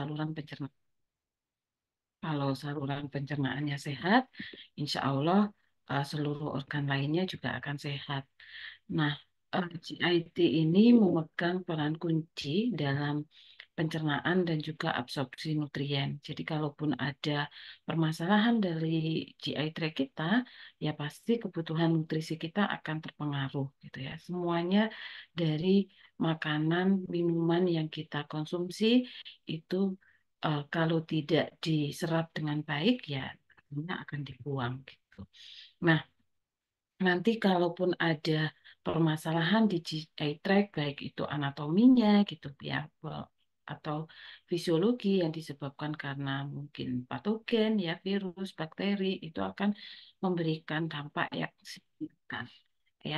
saluran pencernaan. Kalau saluran pencernaannya sehat, insya Allah uh, seluruh organ lainnya juga akan sehat. Nah, uh, eh, GIT ini memegang peran kunci dalam pencernaan dan juga absorpsi nutrien. Jadi kalaupun ada permasalahan dari GI tract kita, ya pasti kebutuhan nutrisi kita akan terpengaruh gitu ya. Semuanya dari makanan, minuman yang kita konsumsi itu uh, kalau tidak diserap dengan baik ya akan dibuang gitu. Nah, nanti kalaupun ada permasalahan di GI tract baik itu anatominya gitu ya atau fisiologi yang disebabkan karena mungkin patogen ya virus bakteri itu akan memberikan dampak yang signifikan ya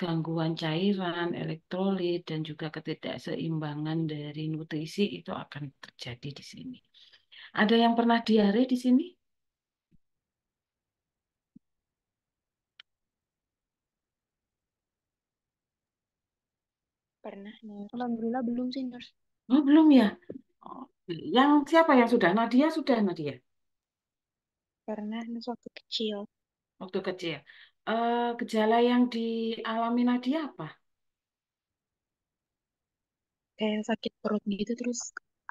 gangguan cairan elektrolit dan juga ketidakseimbangan dari nutrisi itu akan terjadi di sini ada yang pernah diare di sini pernah nih. alhamdulillah belum sih nurse oh belum ya oh, yang siapa yang sudah Nadia sudah Nadia pernah waktu kecil waktu kecil Eh, gejala yang dialami Nadia apa? Kayak sakit perut gitu terus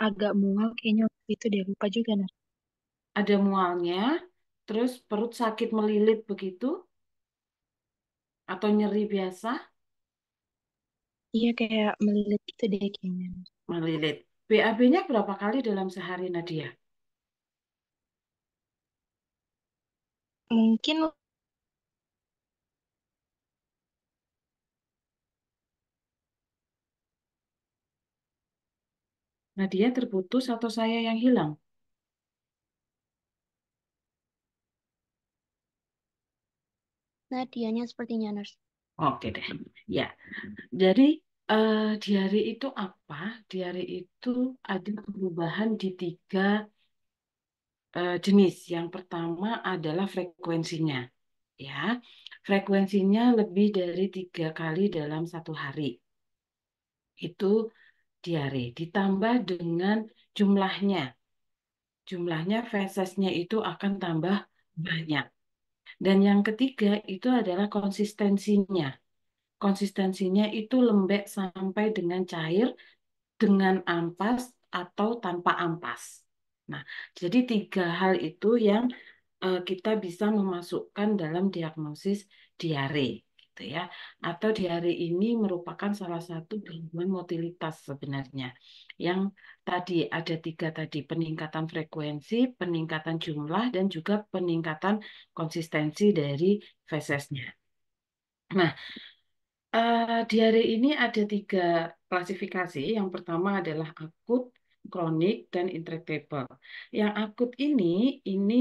agak mual kayaknya itu dia lupa juga nah. Ada mualnya, terus perut sakit melilit begitu atau nyeri biasa? Iya kayak melilit itu dia kayaknya. Melilit. BAB-nya berapa kali dalam sehari Nadia? Mungkin Nadia terputus atau saya yang hilang? Nadianya sepertinya nurse. Oke deh. Ya. Jadi uh, eh, diari itu apa? Diari itu ada perubahan di tiga uh, jenis. Yang pertama adalah frekuensinya. Ya. Frekuensinya lebih dari tiga kali dalam satu hari. Itu diare ditambah dengan jumlahnya. Jumlahnya fesesnya itu akan tambah banyak. Dan yang ketiga itu adalah konsistensinya. Konsistensinya itu lembek sampai dengan cair, dengan ampas atau tanpa ampas. Nah, jadi tiga hal itu yang eh, kita bisa memasukkan dalam diagnosis diare gitu ya. Atau di hari ini merupakan salah satu gangguan motilitas sebenarnya. Yang tadi ada tiga tadi, peningkatan frekuensi, peningkatan jumlah, dan juga peningkatan konsistensi dari fesesnya. Nah, uh, di hari ini ada tiga klasifikasi. Yang pertama adalah akut, kronik, dan intractable. Yang akut ini, ini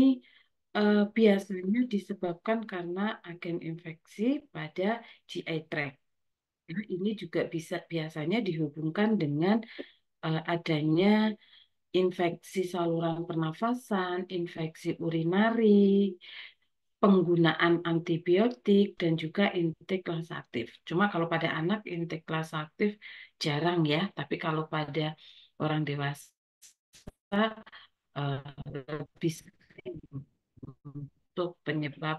uh, biasanya disebabkan karena agen infeksi pada GI tract. Nah, ini juga bisa biasanya dihubungkan dengan uh, adanya infeksi saluran pernafasan, infeksi urinari, penggunaan antibiotik, dan juga intik aktif. Cuma kalau pada anak intik aktif jarang ya, tapi kalau pada orang dewasa uh, lebih sering untuk penyebab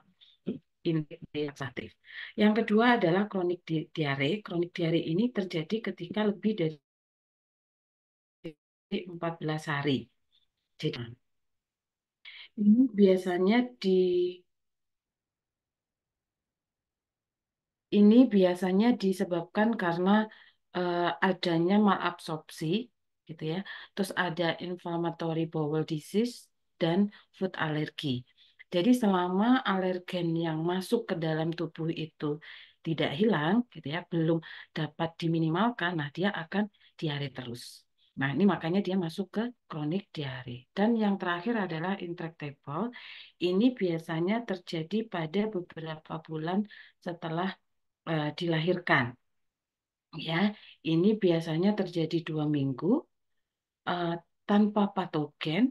infeksi Yang kedua adalah kronik di diare. Kronik diare ini terjadi ketika lebih dari 14 hari. Jadi, ini biasanya di ini biasanya disebabkan karena uh, adanya malabsorpsi gitu ya. Terus ada inflammatory bowel disease dan food allergy. Jadi selama alergen yang masuk ke dalam tubuh itu tidak hilang, gitu ya, belum dapat diminimalkan, nah dia akan diare terus. Nah, ini makanya dia masuk ke kronik diare. Dan yang terakhir adalah intractable. Ini biasanya terjadi pada beberapa bulan setelah uh, dilahirkan. Ya, ini biasanya terjadi dua minggu uh, tanpa patogen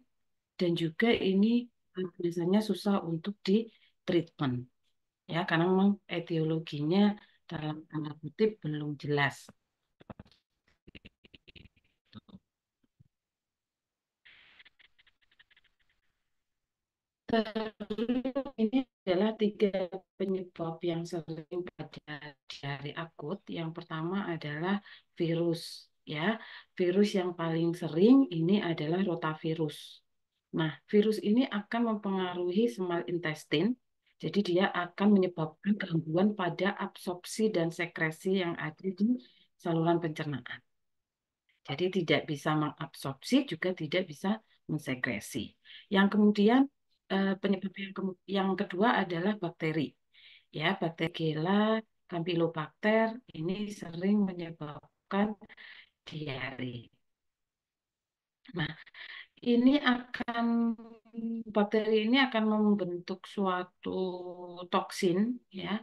dan juga ini Nah, biasanya susah untuk di treatment ya karena memang etiologinya dalam tanda kutip belum jelas Terus ini adalah tiga penyebab yang sering pada diare akut. Yang pertama adalah virus, ya. Virus yang paling sering ini adalah rotavirus Nah, virus ini akan mempengaruhi small intestine, jadi dia akan menyebabkan gangguan pada absorpsi dan sekresi yang ada di saluran pencernaan. Jadi tidak bisa mengabsorpsi juga tidak bisa mensekresi. Yang kemudian eh, penyebab yang, ke yang kedua adalah bakteri. Ya, bakteri gela, Campylobacter ini sering menyebabkan diare. Nah, ini akan bakteri ini akan membentuk suatu toksin ya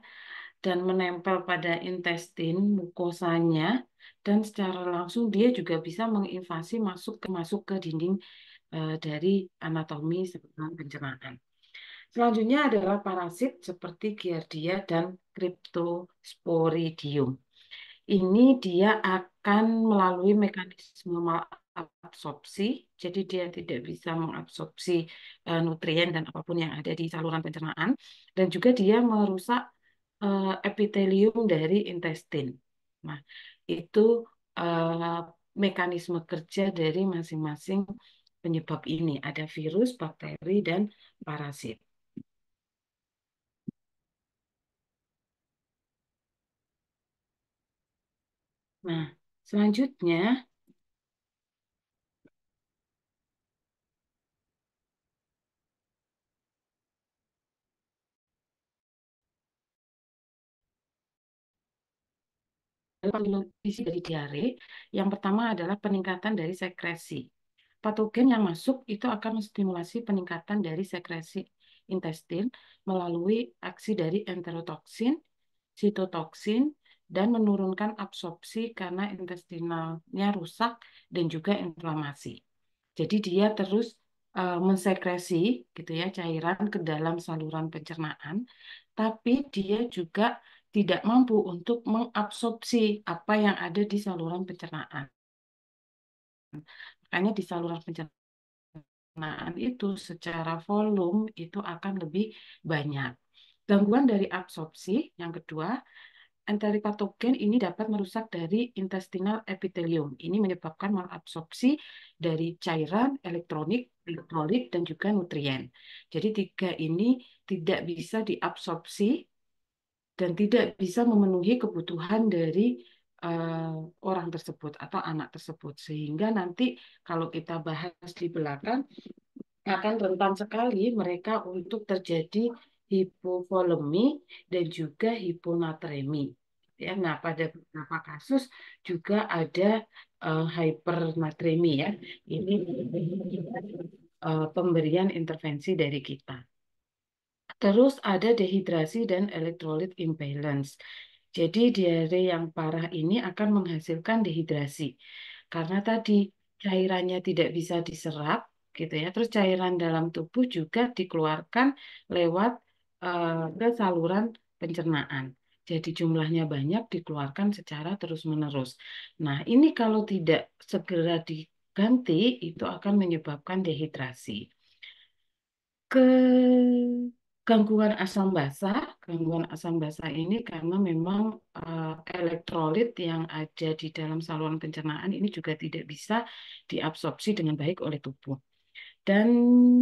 dan menempel pada intestin mukosanya dan secara langsung dia juga bisa menginvasi masuk ke masuk ke dinding e, dari anatomi sebelum pencernaan. Selanjutnya adalah parasit seperti Giardia dan Cryptosporidium. Ini dia akan melalui mekanisme absorpsi, jadi dia tidak bisa mengabsorpsi uh, nutrien dan apapun yang ada di saluran pencernaan, dan juga dia merusak uh, eh, epitelium dari intestin. Nah, itu uh, mekanisme kerja dari masing-masing penyebab ini. Ada virus, bakteri, dan parasit. Nah, selanjutnya nutrisi dari diare, yang pertama adalah peningkatan dari sekresi. Patogen yang masuk itu akan menstimulasi peningkatan dari sekresi intestin melalui aksi dari enterotoksin, sitotoksin, dan menurunkan absorpsi karena intestinalnya rusak dan juga inflamasi. Jadi dia terus uh, mensekresi gitu ya cairan ke dalam saluran pencernaan, tapi dia juga tidak mampu untuk mengabsorpsi apa yang ada di saluran pencernaan. Makanya di saluran pencernaan itu secara volume itu akan lebih banyak. Gangguan dari absorpsi yang kedua, enterik patogen ini dapat merusak dari intestinal epithelium. Ini menyebabkan malabsorpsi dari cairan, elektronik, elektrolit, dan juga nutrien. Jadi tiga ini tidak bisa diabsorpsi dan tidak bisa memenuhi kebutuhan dari uh, orang tersebut atau anak tersebut sehingga nanti kalau kita bahas di belakang akan rentan sekali mereka untuk terjadi hipovolemi dan juga hiponatremi. Ya, nah pada beberapa kasus juga ada uh, eh, hypernatremi ya. Ini uh, pemberian intervensi dari kita. Terus ada dehidrasi dan elektrolit imbalance. Jadi diare yang parah ini akan menghasilkan dehidrasi. Karena tadi cairannya tidak bisa diserap gitu ya. Terus cairan dalam tubuh juga dikeluarkan lewat uh, ke saluran pencernaan. Jadi jumlahnya banyak dikeluarkan secara terus-menerus. Nah, ini kalau tidak segera diganti itu akan menyebabkan dehidrasi. Ke gangguan asam basa, Gangguan asam basa ini karena memang uh, elektrolit yang ada di dalam saluran pencernaan ini juga tidak bisa diabsorpsi dengan baik oleh tubuh. Dan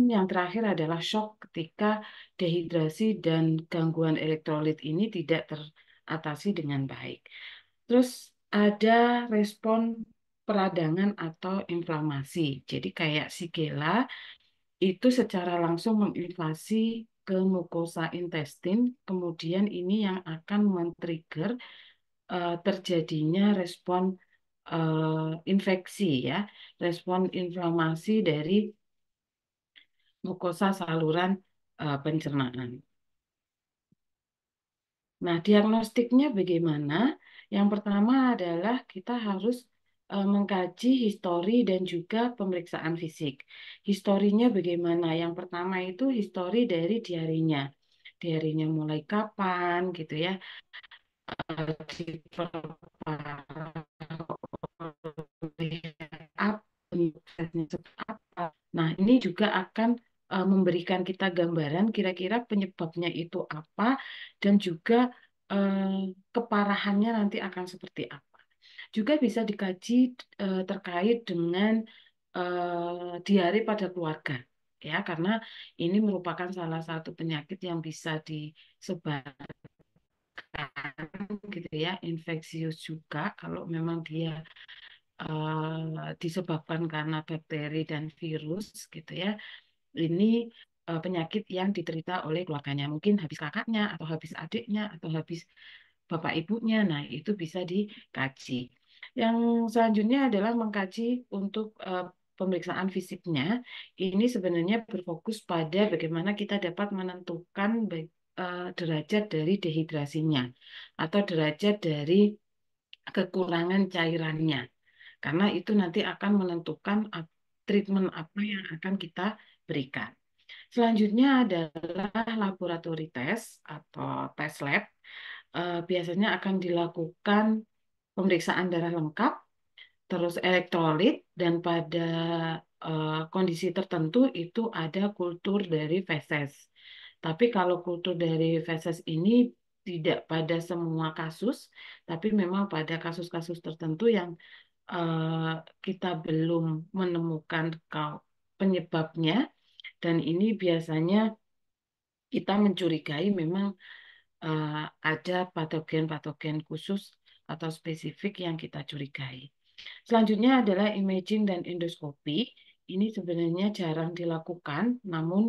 yang terakhir adalah shock ketika dehidrasi dan gangguan elektrolit ini tidak teratasi dengan baik. Terus ada respon peradangan atau inflamasi. Jadi kayak sigela itu secara langsung menginvasi ke mukosa intestin, kemudian ini yang akan men-trigger uh, terjadinya respon uh, infeksi ya, respon inflamasi dari mukosa saluran uh, pencernaan. Nah, diagnostiknya bagaimana? Yang pertama adalah kita harus E, mengkaji histori dan juga pemeriksaan fisik. Historinya bagaimana? Yang pertama itu histori dari diarinya. Diarinya mulai kapan gitu ya. Nah, ini juga akan e, memberikan kita gambaran kira-kira penyebabnya itu apa dan juga e, keparahannya nanti akan seperti apa juga bisa dikaji uh, terkait dengan uh, diare pada keluarga ya karena ini merupakan salah satu penyakit yang bisa disebarkan gitu ya infeksius juga kalau memang dia uh, disebabkan karena bakteri dan virus gitu ya ini uh, penyakit yang diterita oleh keluarganya mungkin habis kakaknya atau habis adiknya atau habis bapak ibunya nah itu bisa dikaji yang selanjutnya adalah mengkaji untuk uh, pemeriksaan fisiknya. Ini sebenarnya berfokus pada bagaimana kita dapat menentukan uh, derajat dari dehidrasinya atau derajat dari kekurangan cairannya. Karena itu nanti akan menentukan treatment apa yang akan kita berikan. Selanjutnya adalah laboratori tes atau tes lab. Eh, biasanya akan dilakukan pemeriksaan darah lengkap, terus elektrolit, dan pada uh, kondisi tertentu itu ada kultur dari feses. Tapi kalau kultur dari feses ini tidak pada semua kasus, tapi memang pada kasus-kasus tertentu yang uh, kita belum menemukan penyebabnya, dan ini biasanya kita mencurigai memang uh, ada patogen-patogen khusus atau spesifik yang kita curigai. Selanjutnya adalah imaging dan endoskopi. Ini sebenarnya jarang dilakukan, namun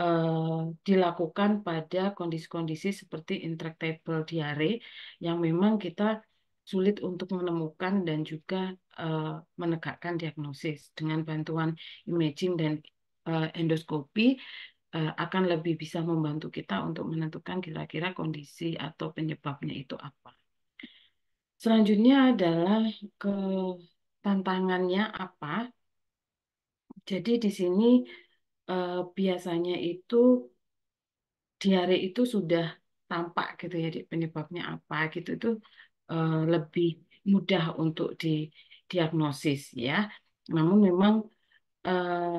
eh, dilakukan pada kondisi-kondisi seperti intractable diare yang memang kita sulit untuk menemukan dan juga eh, menegakkan diagnosis. Dengan bantuan imaging dan eh, endoskopi akan lebih bisa membantu kita untuk menentukan kira-kira kondisi atau penyebabnya itu apa. Selanjutnya adalah ke tantangannya apa. Jadi di sini eh, biasanya itu diare itu sudah tampak gitu ya penyebabnya apa gitu itu eh, lebih mudah untuk didiagnosis ya. Namun memang eh,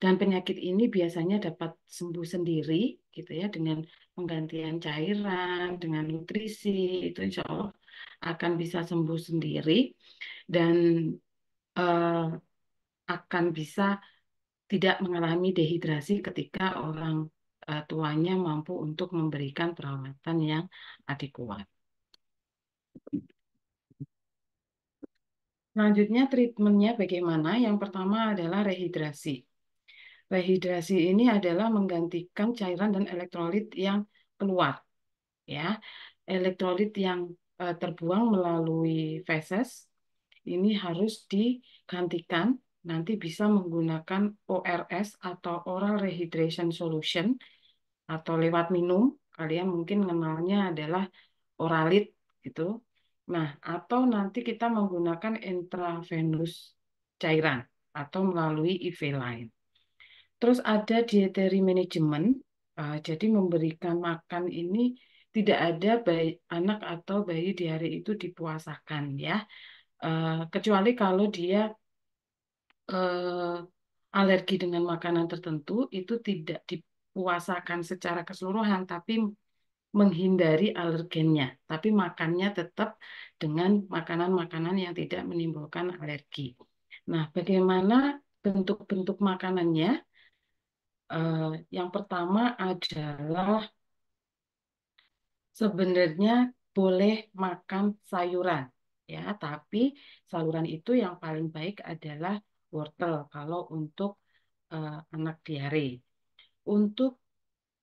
dan penyakit ini biasanya dapat sembuh sendiri gitu ya dengan penggantian cairan dengan nutrisi itu insya Allah akan bisa sembuh sendiri dan uh, akan bisa tidak mengalami dehidrasi ketika orang uh, tuanya mampu untuk memberikan perawatan yang adekuat. Selanjutnya treatmentnya bagaimana? Yang pertama adalah rehidrasi. Rehidrasi ini adalah menggantikan cairan dan elektrolit yang keluar. Ya, elektrolit yang Eh, terbuang melalui feses ini harus digantikan nanti bisa menggunakan ORS atau oral rehydration solution atau lewat minum kalian mungkin kenalnya adalah oralit gitu nah atau nanti kita menggunakan intravenous cairan atau melalui IV line. terus ada dietary management eh, jadi memberikan makan ini tidak ada bayi, anak atau bayi di hari itu dipuasakan ya uh, kecuali kalau dia uh, alergi dengan makanan tertentu itu tidak dipuasakan secara keseluruhan tapi menghindari alergennya tapi makannya tetap dengan makanan-makanan yang tidak menimbulkan alergi. Nah, bagaimana bentuk-bentuk makanannya? Uh, yang pertama adalah sebenarnya boleh makan sayuran ya, tapi sayuran itu yang paling baik adalah wortel kalau untuk uh, anak diare. Untuk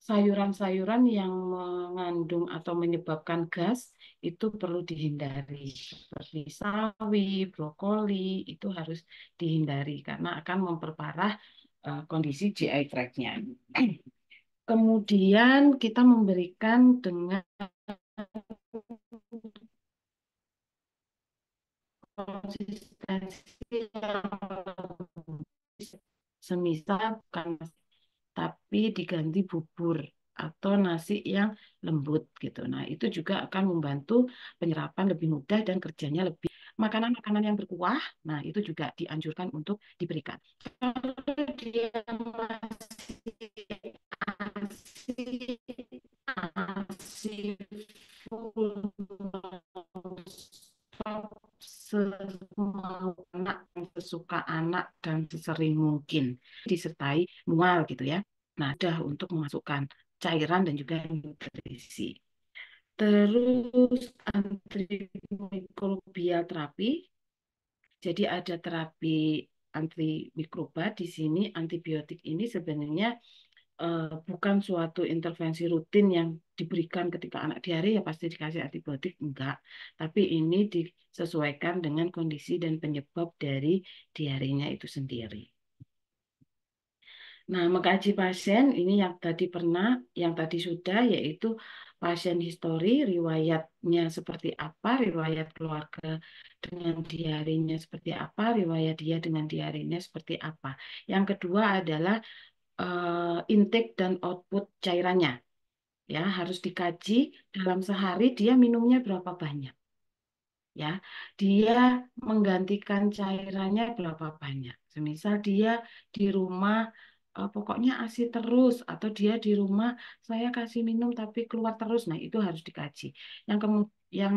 sayuran-sayuran yang mengandung atau menyebabkan gas itu perlu dihindari seperti sawi, brokoli itu harus dihindari karena akan memperparah uh, kondisi GI tract-nya. kemudian kita memberikan dengan konsistensi semisal bukan nasi, tapi diganti bubur atau nasi yang lembut gitu. Nah, itu juga akan membantu penyerapan lebih mudah dan kerjanya lebih. Makanan-makanan yang berkuah, nah itu juga dianjurkan untuk diberikan. Kalau dia masih masih anak sesuka anak dan sesering mungkin disertai mual gitu ya nadah untuk memasukkan cairan dan juga nutrisi terus antimikrobial terapi jadi ada terapi antimikroba di sini antibiotik ini sebenarnya uh, bukan suatu intervensi rutin yang diberikan ketika anak diare ya pasti dikasih antibiotik enggak tapi ini disesuaikan dengan kondisi dan penyebab dari diarenya itu sendiri Nah, mengkaji pasien ini yang tadi pernah, yang tadi sudah, yaitu pasien histori, riwayatnya seperti apa, riwayat keluarga dengan diarenya seperti apa, riwayat dia dengan diarenya seperti apa. Yang kedua adalah uh, intake dan output cairannya. Ya, harus dikaji dalam sehari dia minumnya berapa banyak. Ya, dia menggantikan cairannya berapa banyak. Semisal dia di rumah uh, pokoknya ASI terus atau dia di rumah saya kasih minum tapi keluar terus. Nah, itu harus dikaji. Yang kemudian yang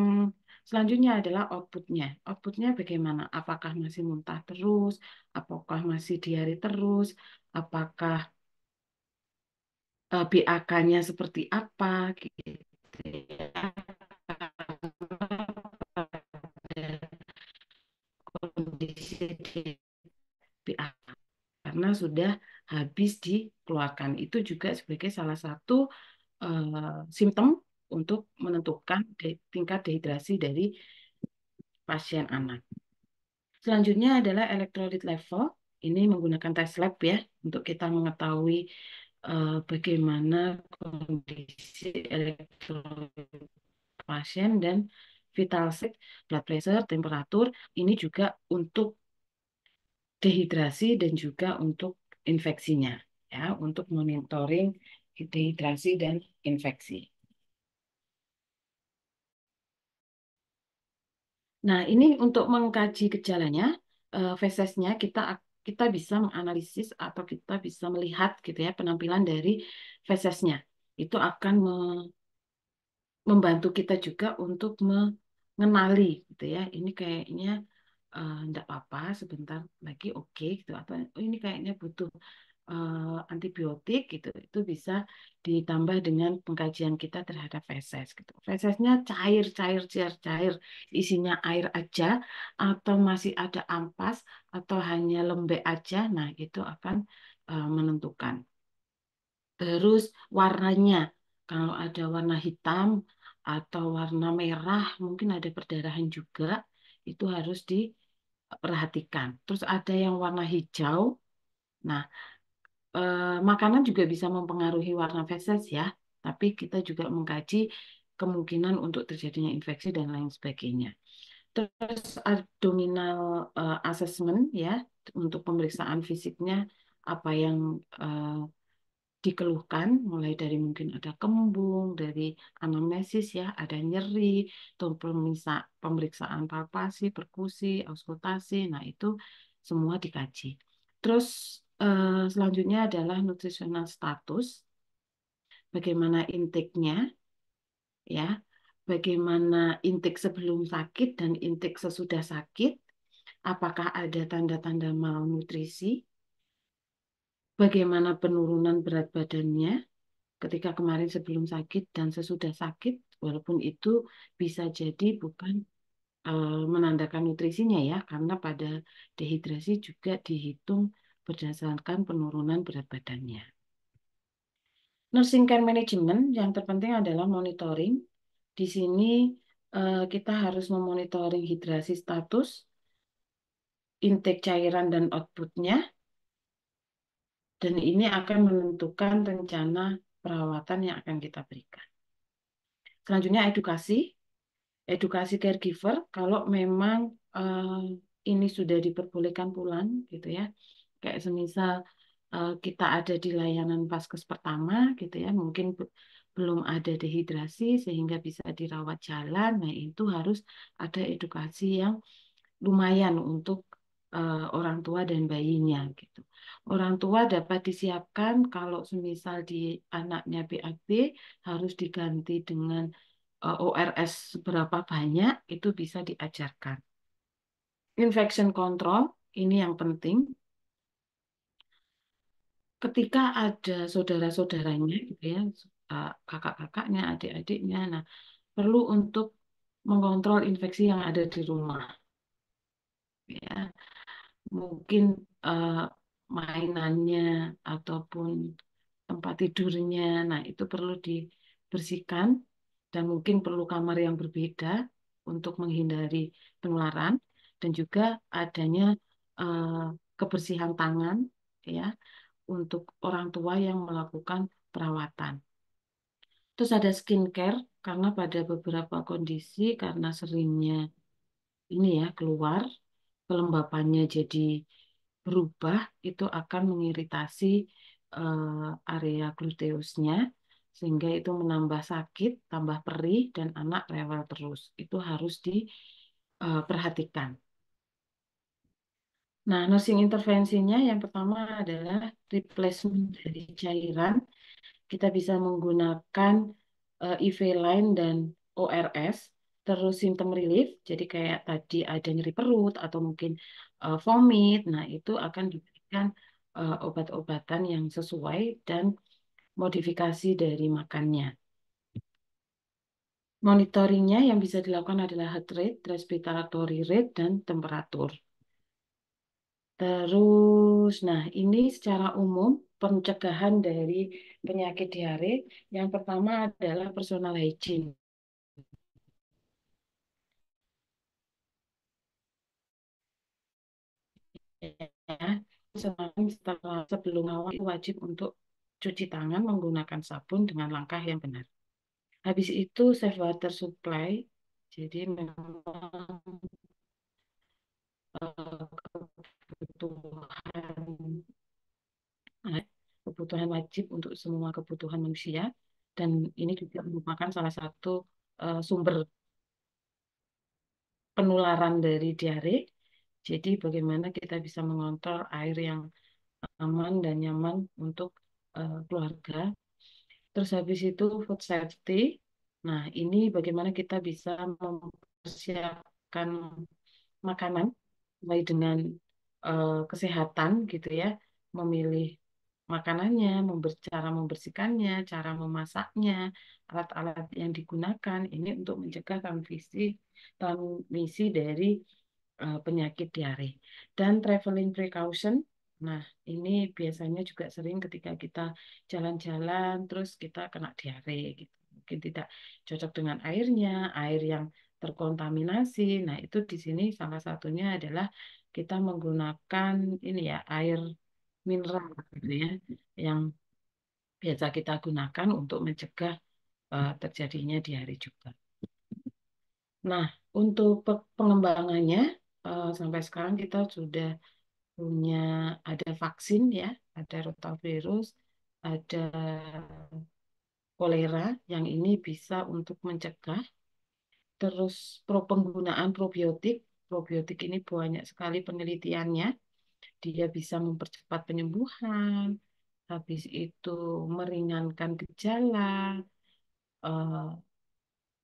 Selanjutnya adalah outputnya. Outputnya bagaimana? Apakah masih muntah terus? Apakah masih diari terus? apakah uh, eh, BAK-nya seperti apa gitu ya. kondisi di BAK karena sudah habis dikeluarkan itu juga sebagai salah satu uh, simptom untuk menentukan de tingkat dehidrasi dari pasien anak. Selanjutnya adalah electrolyte level ini menggunakan tes lab ya untuk kita mengetahui uh, bagaimana kondisi elektrolit pasien dan vital sign, blood pressure, temperatur. Ini juga untuk dehidrasi dan juga untuk infeksinya ya, untuk monitoring dehidrasi dan infeksi. Nah, ini untuk mengkaji gejalanya, eh, fesesnya kita kita bisa menganalisis atau kita bisa melihat gitu ya penampilan dari fesesnya. Itu akan me membantu kita juga untuk mengenali gitu ya. Ini kayaknya tidak eh, uh, apa-apa sebentar lagi oke okay, gitu atau oh, ini kayaknya butuh uh, antibiotik gitu itu bisa ditambah dengan pengkajian kita terhadap feses gitu. Fesesnya cair cair cair cair isinya air aja atau masih ada ampas atau hanya lembek aja nah itu akan uh, menentukan. Terus warnanya kalau ada warna hitam atau warna merah mungkin ada perdarahan juga itu harus diperhatikan. Terus ada yang warna hijau. Nah, Eh, makanan juga bisa mempengaruhi warna feses ya, tapi kita juga mengkaji kemungkinan untuk terjadinya infeksi dan lain sebagainya. Terus abdominal eh, assessment ya untuk pemeriksaan fisiknya apa yang eh, dikeluhkan mulai dari mungkin ada kembung, dari anamnesis ya, ada nyeri, pemeriksa, pemeriksaan palpasi, perkusi, auskultasi. Nah, itu semua dikaji. Terus Eh, selanjutnya adalah nutritional status. Bagaimana intake-nya, ya, bagaimana intake sebelum sakit dan intake sesudah sakit, apakah ada tanda-tanda malnutrisi, bagaimana penurunan berat badannya ketika kemarin sebelum sakit dan sesudah sakit, walaupun itu bisa jadi bukan eh, menandakan nutrisinya ya, karena pada dehidrasi juga dihitung berdasarkan penurunan berat badannya. Nursing care management yang terpenting adalah monitoring. Di sini eh, kita harus memonitoring hidrasi status, intake cairan dan outputnya, dan ini akan menentukan rencana perawatan yang akan kita berikan. Selanjutnya edukasi, edukasi caregiver. Kalau memang eh, ini sudah diperbolehkan pulang, gitu ya, kayak semisal uh, kita ada di layanan vaskes pertama gitu ya mungkin belum ada dehidrasi sehingga bisa dirawat jalan nah itu harus ada edukasi yang lumayan untuk uh, orang tua dan bayinya gitu orang tua dapat disiapkan kalau semisal di anaknya BAB harus diganti dengan uh, eh, ORS berapa banyak itu bisa diajarkan infection control ini yang penting ketika ada saudara-saudaranya gitu ya eh, kakak-kakaknya adik-adiknya nah perlu untuk mengontrol infeksi yang ada di rumah ya mungkin uh, mainannya ataupun tempat tidurnya nah itu perlu dibersihkan dan mungkin perlu kamar yang berbeda untuk menghindari penularan dan juga adanya uh, kebersihan tangan ya untuk orang tua yang melakukan perawatan. Terus ada skincare karena pada beberapa kondisi karena seringnya ini ya keluar kelembapannya jadi berubah itu akan mengiritasi uh, area gluteusnya sehingga itu menambah sakit, tambah perih dan anak rewel terus. Itu harus diperhatikan. Eh, uh, Nah, nursing intervensinya yang pertama adalah replacement dari cairan. Kita bisa menggunakan uh, eh, IV line dan ORS. Terus simptom relief, jadi kayak tadi ada nyeri perut atau mungkin uh, vomit. Nah, itu akan diberikan uh, obat-obatan yang sesuai dan modifikasi dari makannya. Monitoringnya yang bisa dilakukan adalah heart rate, respiratory rate, dan temperatur. Terus, nah ini secara umum pencegahan dari penyakit diare yang pertama adalah personal hygiene. Ya, setelah sebelum awal wajib untuk cuci tangan menggunakan sabun dengan langkah yang benar. Habis itu safe water supply, jadi memang eh, kebutuhan eh, kebutuhan wajib untuk semua kebutuhan manusia dan ini juga merupakan salah satu uh, sumber penularan dari diare. Jadi bagaimana kita bisa mengontrol air yang aman dan nyaman untuk uh, keluarga. Terus habis itu food safety. Nah, ini bagaimana kita bisa mempersiapkan makanan baik dengan uh, kesehatan gitu ya, memilih makanannya, member- cara membersihkannya, cara memasaknya, alat-alat yang digunakan ini untuk mencegah transmisi transmisi dari uh, penyakit diare. Dan traveling precaution Nah, ini biasanya juga sering ketika kita jalan-jalan, terus kita kena diare, gitu. mungkin tidak cocok dengan airnya, air yang terkontaminasi. Nah, itu di sini salah satunya adalah kita menggunakan ini ya air mineral gitu ya yang biasa kita gunakan untuk mencegah uh, terjadinya hari juga. Nah, untuk pengembangannya uh, sampai sekarang kita sudah punya ada vaksin ya, ada rotavirus, ada kolera yang ini bisa untuk mencegah. Terus penggunaan probiotik probiotik ini banyak sekali penelitiannya. Dia bisa mempercepat penyembuhan, habis itu meringankan gejala, eh,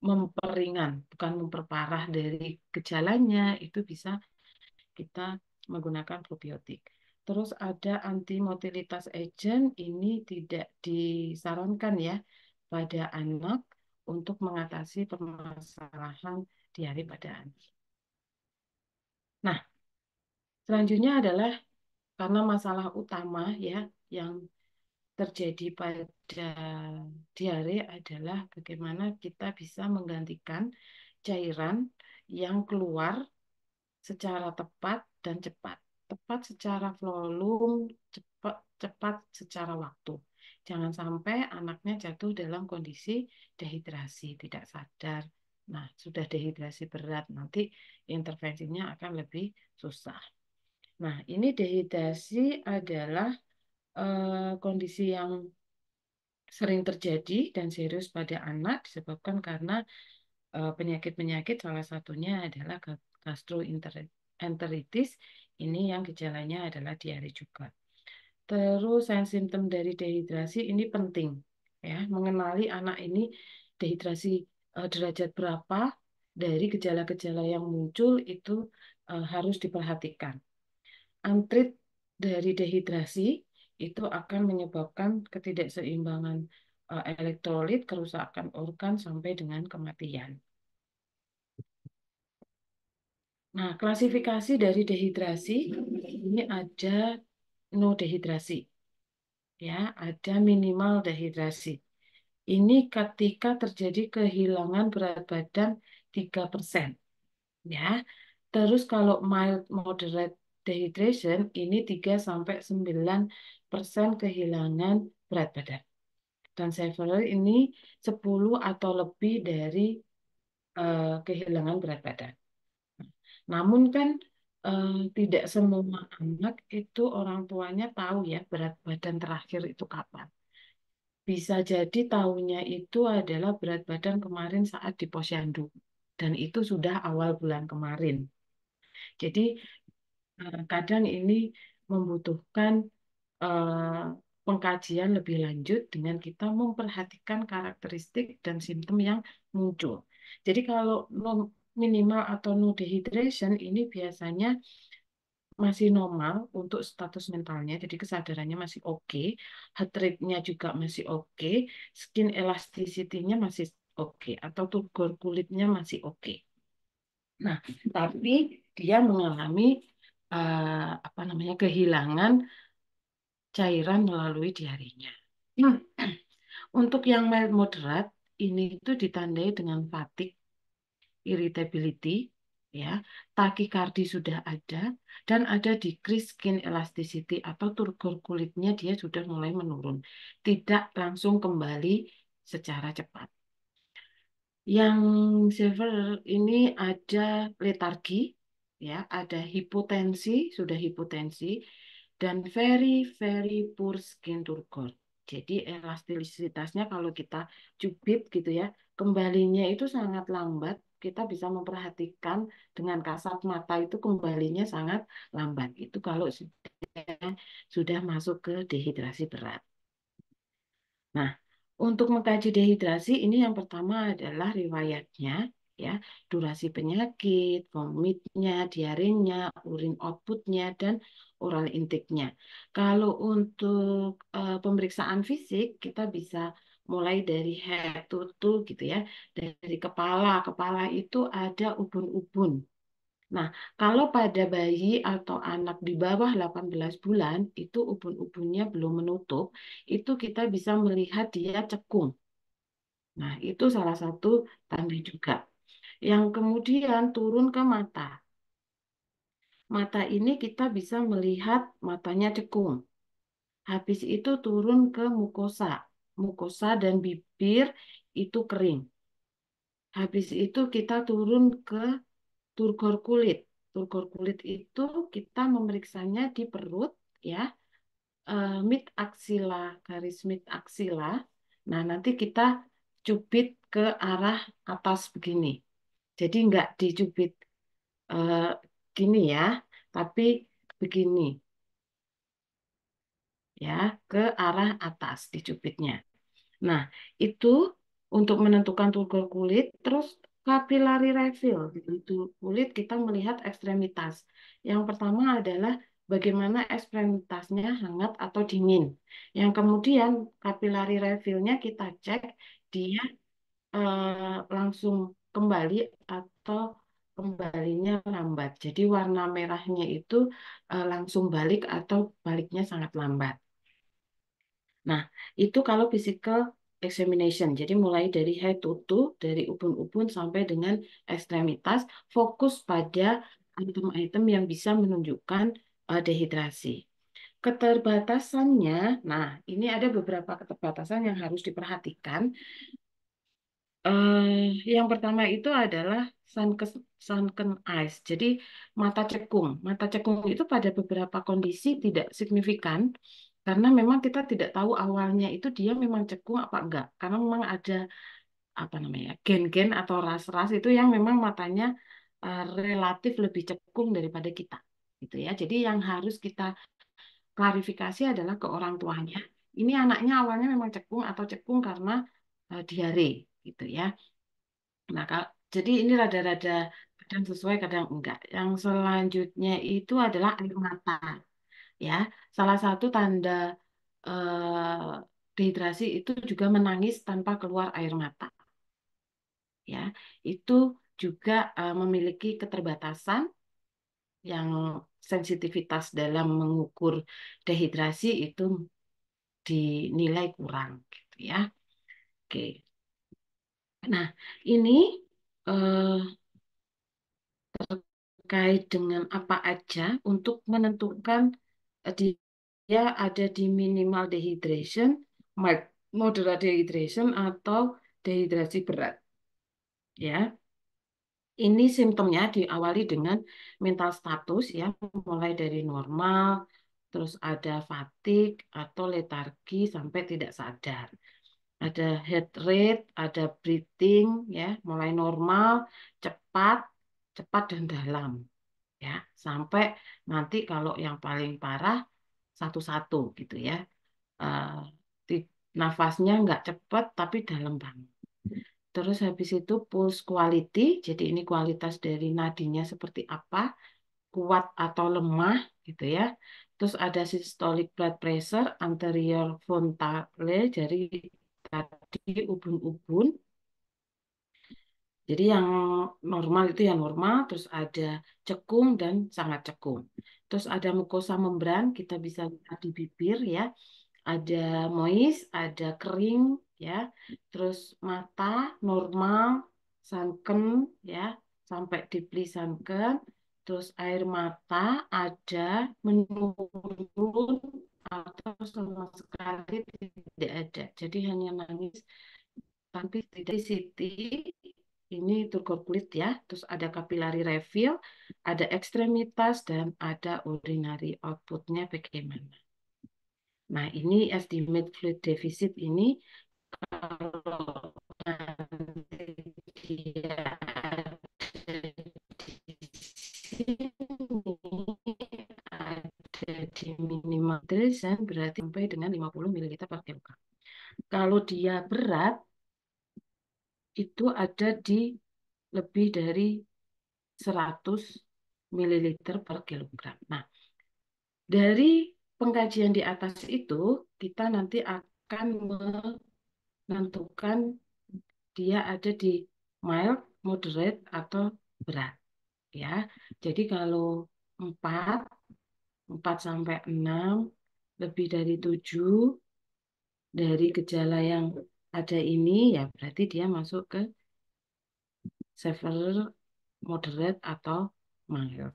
memperingan, bukan memperparah dari gejalanya, itu bisa kita menggunakan probiotik. Terus ada anti agent, ini tidak disarankan ya pada anak untuk mengatasi permasalahan hari pada anak. Nah, selanjutnya adalah karena masalah utama ya yang terjadi pada diare adalah bagaimana kita bisa menggantikan cairan yang keluar secara tepat dan cepat. Tepat secara volume, cepat, cepat secara waktu. Jangan sampai anaknya jatuh dalam kondisi dehidrasi, tidak sadar, Nah, sudah dehidrasi berat nanti intervensinya akan lebih susah. Nah, ini dehidrasi adalah eh, kondisi yang sering terjadi dan serius pada anak disebabkan karena eh, penyakit-penyakit salah satunya adalah gastroenteritis ini yang gejalanya adalah diare juga. Terus sign simptom dari dehidrasi ini penting ya mengenali anak ini dehidrasi Eh, derajat berapa dari gejala-gejala yang muncul itu eh, harus diperhatikan. Antrit dari dehidrasi itu akan menyebabkan ketidakseimbangan eh, elektrolit, kerusakan organ sampai dengan kematian. Nah, klasifikasi dari dehidrasi ini ada no dehidrasi. Ya, ada minimal dehidrasi ini ketika terjadi kehilangan berat badan 3%. Ya. Terus kalau mild moderate dehydration ini 3 sampai 9% kehilangan berat badan. Dan severe ini 10 atau lebih dari uh, kehilangan berat badan. Namun kan uh, tidak semua anak itu orang tuanya tahu ya berat badan terakhir itu kapan. Bisa jadi tahunya itu adalah berat badan kemarin saat di posyandu. Dan itu sudah awal bulan kemarin. Jadi eh, kadang ini membutuhkan eh, pengkajian lebih lanjut dengan kita memperhatikan karakteristik dan simptom yang muncul. Jadi kalau minimal atau no dehydration ini biasanya masih normal untuk status mentalnya, jadi kesadarannya masih oke, okay, heart rate-nya juga masih oke, okay, skin elasticity-nya masih oke, okay, atau turgor kulitnya masih oke. Okay. Nah, tapi dia mengalami uh, apa namanya kehilangan cairan melalui diarinya. untuk yang mild moderat ini itu ditandai dengan fatigue, irritability, ya takikardi sudah ada dan ada decrease skin elasticity atau turgor kulitnya dia sudah mulai menurun tidak langsung kembali secara cepat yang silver ini ada letargi ya ada hipotensi sudah hipotensi dan very very poor skin turgor jadi elastisitasnya kalau kita cubit gitu ya kembalinya itu sangat lambat kita bisa memperhatikan dengan kasat mata itu kembalinya sangat lambat. Itu kalau sudah, sudah masuk ke dehidrasi berat. Nah, untuk mengkaji dehidrasi ini yang pertama adalah riwayatnya, ya, durasi penyakit, vomitnya, diarenya, urin outputnya, dan oral intake-nya. Kalau untuk uh, pemeriksaan fisik, kita bisa mulai dari head to toe gitu ya dari kepala kepala itu ada ubun-ubun Nah, kalau pada bayi atau anak di bawah 18 bulan, itu ubun-ubunnya belum menutup, itu kita bisa melihat dia cekung. Nah, itu salah satu tanda juga. Yang kemudian turun ke mata. Mata ini kita bisa melihat matanya cekung. Habis itu turun ke mukosa mukosa dan bibir itu kering. Habis itu kita turun ke turgor kulit. Turgor kulit itu kita memeriksanya di perut ya. Uh, mid aksila, garis mid axilla. Nah, nanti kita cubit ke arah atas begini. Jadi nggak dicubit uh, eh, gini ya, tapi begini ya ke arah atas di dicubitnya. Nah, itu untuk menentukan turgor kulit, terus kapilari refill itu kulit kita melihat ekstremitas. Yang pertama adalah bagaimana ekstremitasnya hangat atau dingin. Yang kemudian kapilari refillnya kita cek dia eh, langsung kembali atau kembalinya lambat. Jadi warna merahnya itu eh, langsung balik atau baliknya sangat lambat. Nah, itu kalau physical examination. Jadi mulai dari head to toe, dari ubun-ubun sampai dengan ekstremitas, fokus pada item-item yang bisa menunjukkan uh, dehidrasi. Keterbatasannya, nah ini ada beberapa keterbatasan yang harus diperhatikan. Uh, yang pertama itu adalah sunken sunken eyes, jadi mata cekung. Mata cekung itu pada beberapa kondisi tidak signifikan, karena memang kita tidak tahu awalnya itu dia memang cekung apa enggak. Karena memang ada apa namanya gen-gen atau ras-ras itu yang memang matanya uh, relatif lebih cekung daripada kita, gitu ya. Jadi yang harus kita klarifikasi adalah ke orang tuanya. Ini anaknya awalnya memang cekung atau cekung karena uh, diare, gitu ya. Nah, jadi ini rada-rada kadang sesuai kadang enggak. Yang selanjutnya itu adalah air mata ya. Salah satu tanda eh, dehidrasi itu juga menangis tanpa keluar air mata. Ya, itu juga eh, memiliki keterbatasan yang sensitivitas dalam mengukur dehidrasi itu dinilai kurang gitu ya. Oke. Nah, ini eh, terkait dengan apa aja untuk menentukan dia ada di minimal dehydration, moderate dehydration, atau dehidrasi berat. Ya, ini simptomnya diawali dengan mental status ya, mulai dari normal, terus ada fatigue atau letargi sampai tidak sadar. Ada heart rate, ada breathing ya, mulai normal, cepat, cepat dan dalam ya sampai nanti kalau yang paling parah satu-satu gitu ya uh, nafasnya nggak cepat tapi dalam banget terus habis itu pulse quality jadi ini kualitas dari nadinya seperti apa kuat atau lemah gitu ya terus ada systolic blood pressure anterior frontale jadi tadi ubun-ubun jadi yang normal itu yang normal, terus ada cekung dan sangat cekung. Terus ada mukosa membran, kita bisa lihat di bibir ya. Ada moist, ada kering ya. Terus mata normal, sunken ya, sampai dipli sunken, Terus air mata ada menurun atau sama sekali tidak ada. Jadi hanya nangis tapi tidak siti ini turgor kulit ya, terus ada kapilari refill, ada ekstremitas, dan ada urinary outputnya bagaimana. Nah, ini estimate fluid deficit ini kalau dia ada di sini ada di minimal berarti sampai dengan 50 ml per kilogram. Kalau dia berat, itu ada di lebih dari 100 ml per kilogram. Nah, dari pengkajian di atas itu, kita nanti akan menentukan dia ada di mild, moderate, atau berat. ya. Jadi kalau 4, 4 sampai 6, lebih dari 7, dari gejala yang ada ini ya berarti dia masuk ke several moderate atau mild.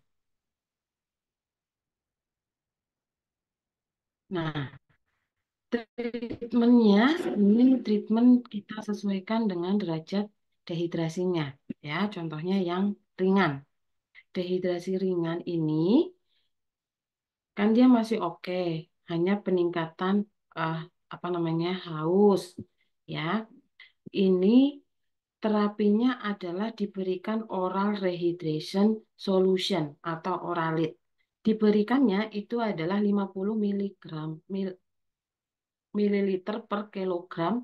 Nah, treatmentnya ini treatment kita sesuaikan dengan derajat dehidrasinya. Ya, contohnya yang ringan. Dehidrasi ringan ini kan dia masih oke, okay, hanya peningkatan uh, apa namanya haus ya. Ini terapinya adalah diberikan oral rehydration solution atau oralit. Diberikannya itu adalah 50 mg mil, mililiter per kilogram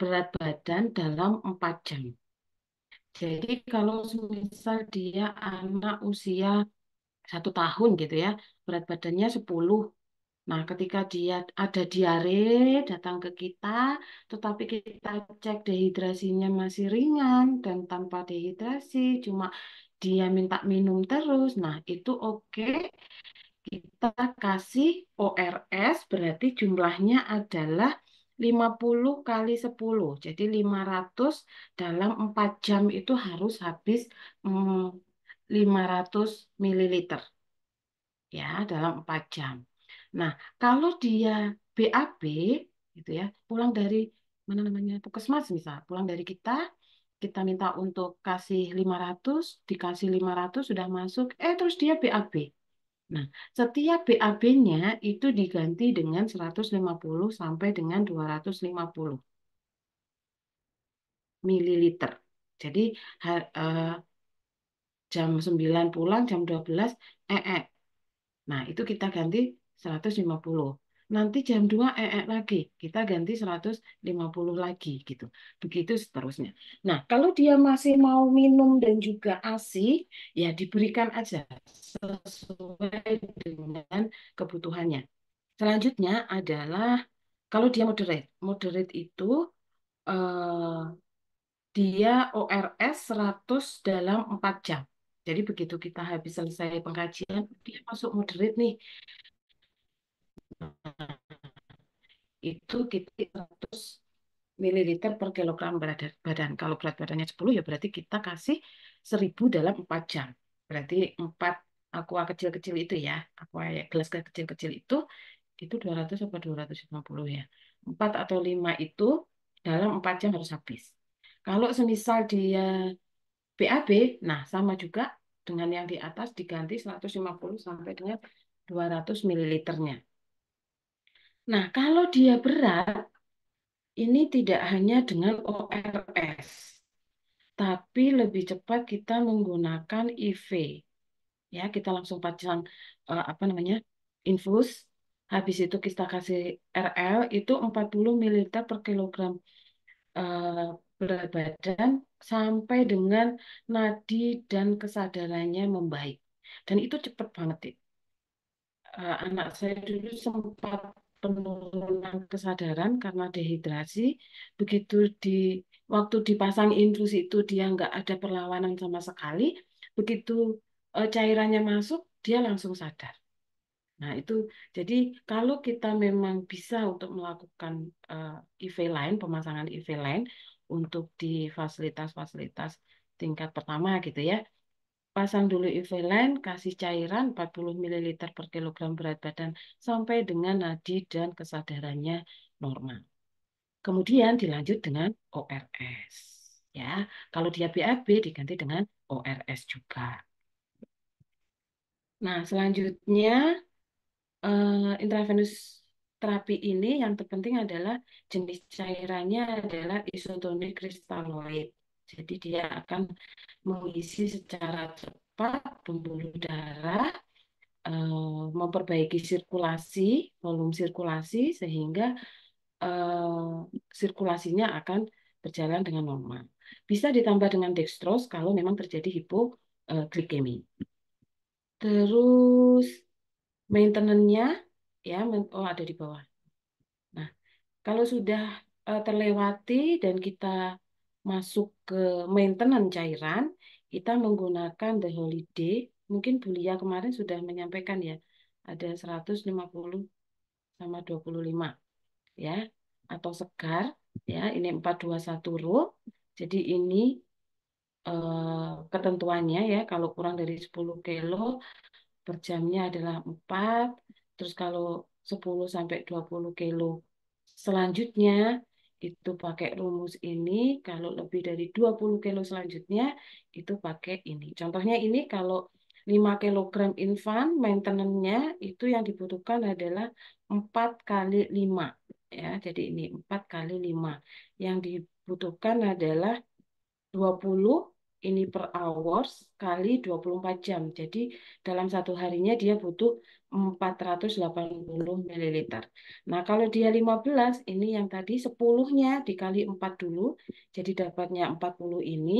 berat badan dalam 4 jam. Jadi kalau misal dia anak usia satu tahun gitu ya, berat badannya 10 Nah, ketika dia ada diare datang ke kita, tetapi kita cek dehidrasinya masih ringan dan tanpa dehidrasi, cuma dia minta minum terus. Nah, itu oke. Kita kasih ORS berarti jumlahnya adalah 50 kali 10. Jadi 500 dalam 4 jam itu harus habis 500 hmm, ml. Ya, dalam 4 jam. Nah, kalau dia BAB gitu ya, pulang dari mana namanya puskesmas misal, pulang dari kita, kita minta untuk kasih 500, dikasih 500 sudah masuk, eh terus dia BAB. Nah, setiap BAB-nya itu diganti dengan 150 sampai dengan 250 mililiter. Jadi eh, jam 9 pulang, jam 12, eh, eh. Nah, itu kita ganti 150. Nanti jam 2 ee lagi, kita ganti 150 lagi gitu. Begitu seterusnya. Nah, kalau dia masih mau minum dan juga ASI, ya diberikan aja sesuai dengan kebutuhannya. Selanjutnya adalah kalau dia moderate. Moderate itu eh, dia ORS 100 dalam 4 jam. Jadi begitu kita habis selesai pengkajian, dia masuk moderate nih itu kita 100 ml per kilogram berat badan. Kalau berat badannya 10 ya berarti kita kasih 1000 dalam 4 jam. Berarti 4 aqua kecil-kecil itu ya, aqua gelas kecil-kecil itu itu 200 sampai 250 ya. 4 atau 5 itu dalam 4 jam harus habis. Kalau semisal dia BAB, nah sama juga dengan yang di atas diganti 150 sampai dengan 200 ml-nya. Nah, kalau dia berat, ini tidak hanya dengan ORS, tapi lebih cepat kita menggunakan IV. Ya, kita langsung pasang uh, apa namanya? infus. Habis itu kita kasih RL itu 40 ml per kilogram eh, berat badan sampai dengan nadi dan kesadarannya membaik. Dan itu cepat banget. Ya. anak saya dulu sempat penurunan kesadaran karena dehidrasi begitu di waktu dipasang infus itu dia nggak ada perlawanan sama sekali begitu uh, cairannya masuk dia langsung sadar nah itu jadi kalau kita memang bisa untuk melakukan uh, eh, IV line pemasangan IV line untuk di fasilitas-fasilitas tingkat pertama gitu ya Pasang dulu UV line, kasih cairan 40 ml per kilogram berat badan sampai dengan nadi dan kesadarannya normal. Kemudian dilanjut dengan ORS. Ya, kalau dia BAB diganti dengan ORS juga. Nah, selanjutnya uh, intravenous terapi ini yang terpenting adalah jenis cairannya adalah isotonik kristaloid. Jadi dia akan mengisi secara cepat pembuluh darah, eh, memperbaiki sirkulasi, volume sirkulasi sehingga eh, sirkulasinya akan berjalan dengan normal. Bisa ditambah dengan dextrose kalau memang terjadi hipoglikemi. Eh, Terus maintenance-nya ya oh ada di bawah. Nah, kalau sudah terlewati dan kita masuk ke maintenance cairan, kita menggunakan The Holiday. Mungkin Bulia kemarin sudah menyampaikan ya, ada 150 sama 25 ya atau segar ya ini 421 rule. Jadi ini eh, ketentuannya ya kalau kurang dari 10 kilo per jamnya adalah 4 terus kalau 10 sampai 20 kilo selanjutnya itu pakai rumus ini, kalau lebih dari 20 kilo selanjutnya itu pakai ini. Contohnya ini kalau 5 kg infan maintenance-nya itu yang dibutuhkan adalah 4 kali 5 ya. Jadi ini 4 kali 5. Yang dibutuhkan adalah 20 ini per hours kali 24 jam. Jadi dalam satu harinya dia butuh 480 ml. Nah, kalau dia 15, ini yang tadi 10-nya dikali 4 dulu, jadi dapatnya 40 ini.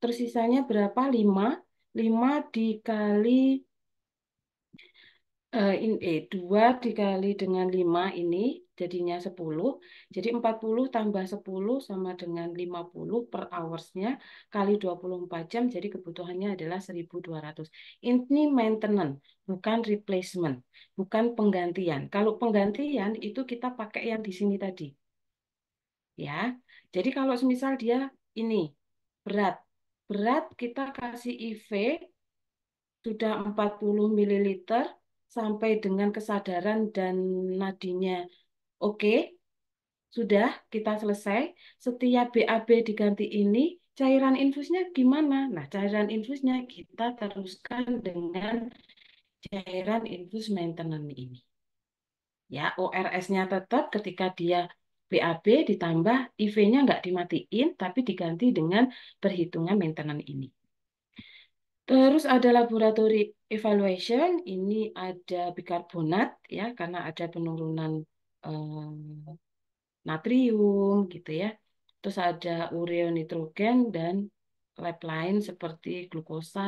Terus sisanya berapa? 5. 5 dikali eh, 2 eh, dikali dengan 5 ini jadinya 10. Jadi 40 tambah 10 sama dengan 50 per hoursnya kali 24 jam. Jadi kebutuhannya adalah 1200. Ini maintenance, bukan replacement, bukan penggantian. Kalau penggantian itu kita pakai yang di sini tadi. Ya. Jadi kalau semisal dia ini berat. Berat kita kasih IV sudah 40 ml sampai dengan kesadaran dan nadinya Oke, sudah kita selesai. Setiap BAB diganti ini, cairan infusnya gimana? Nah, cairan infusnya kita teruskan dengan cairan infus maintenance ini. Ya, ORS-nya tetap ketika dia BAB ditambah IV-nya nggak dimatiin, tapi diganti dengan perhitungan maintenance ini. Terus ada laboratory evaluation, ini ada bikarbonat ya karena ada penurunan eh, natrium gitu ya. Terus ada urea nitrogen dan lab lain seperti glukosa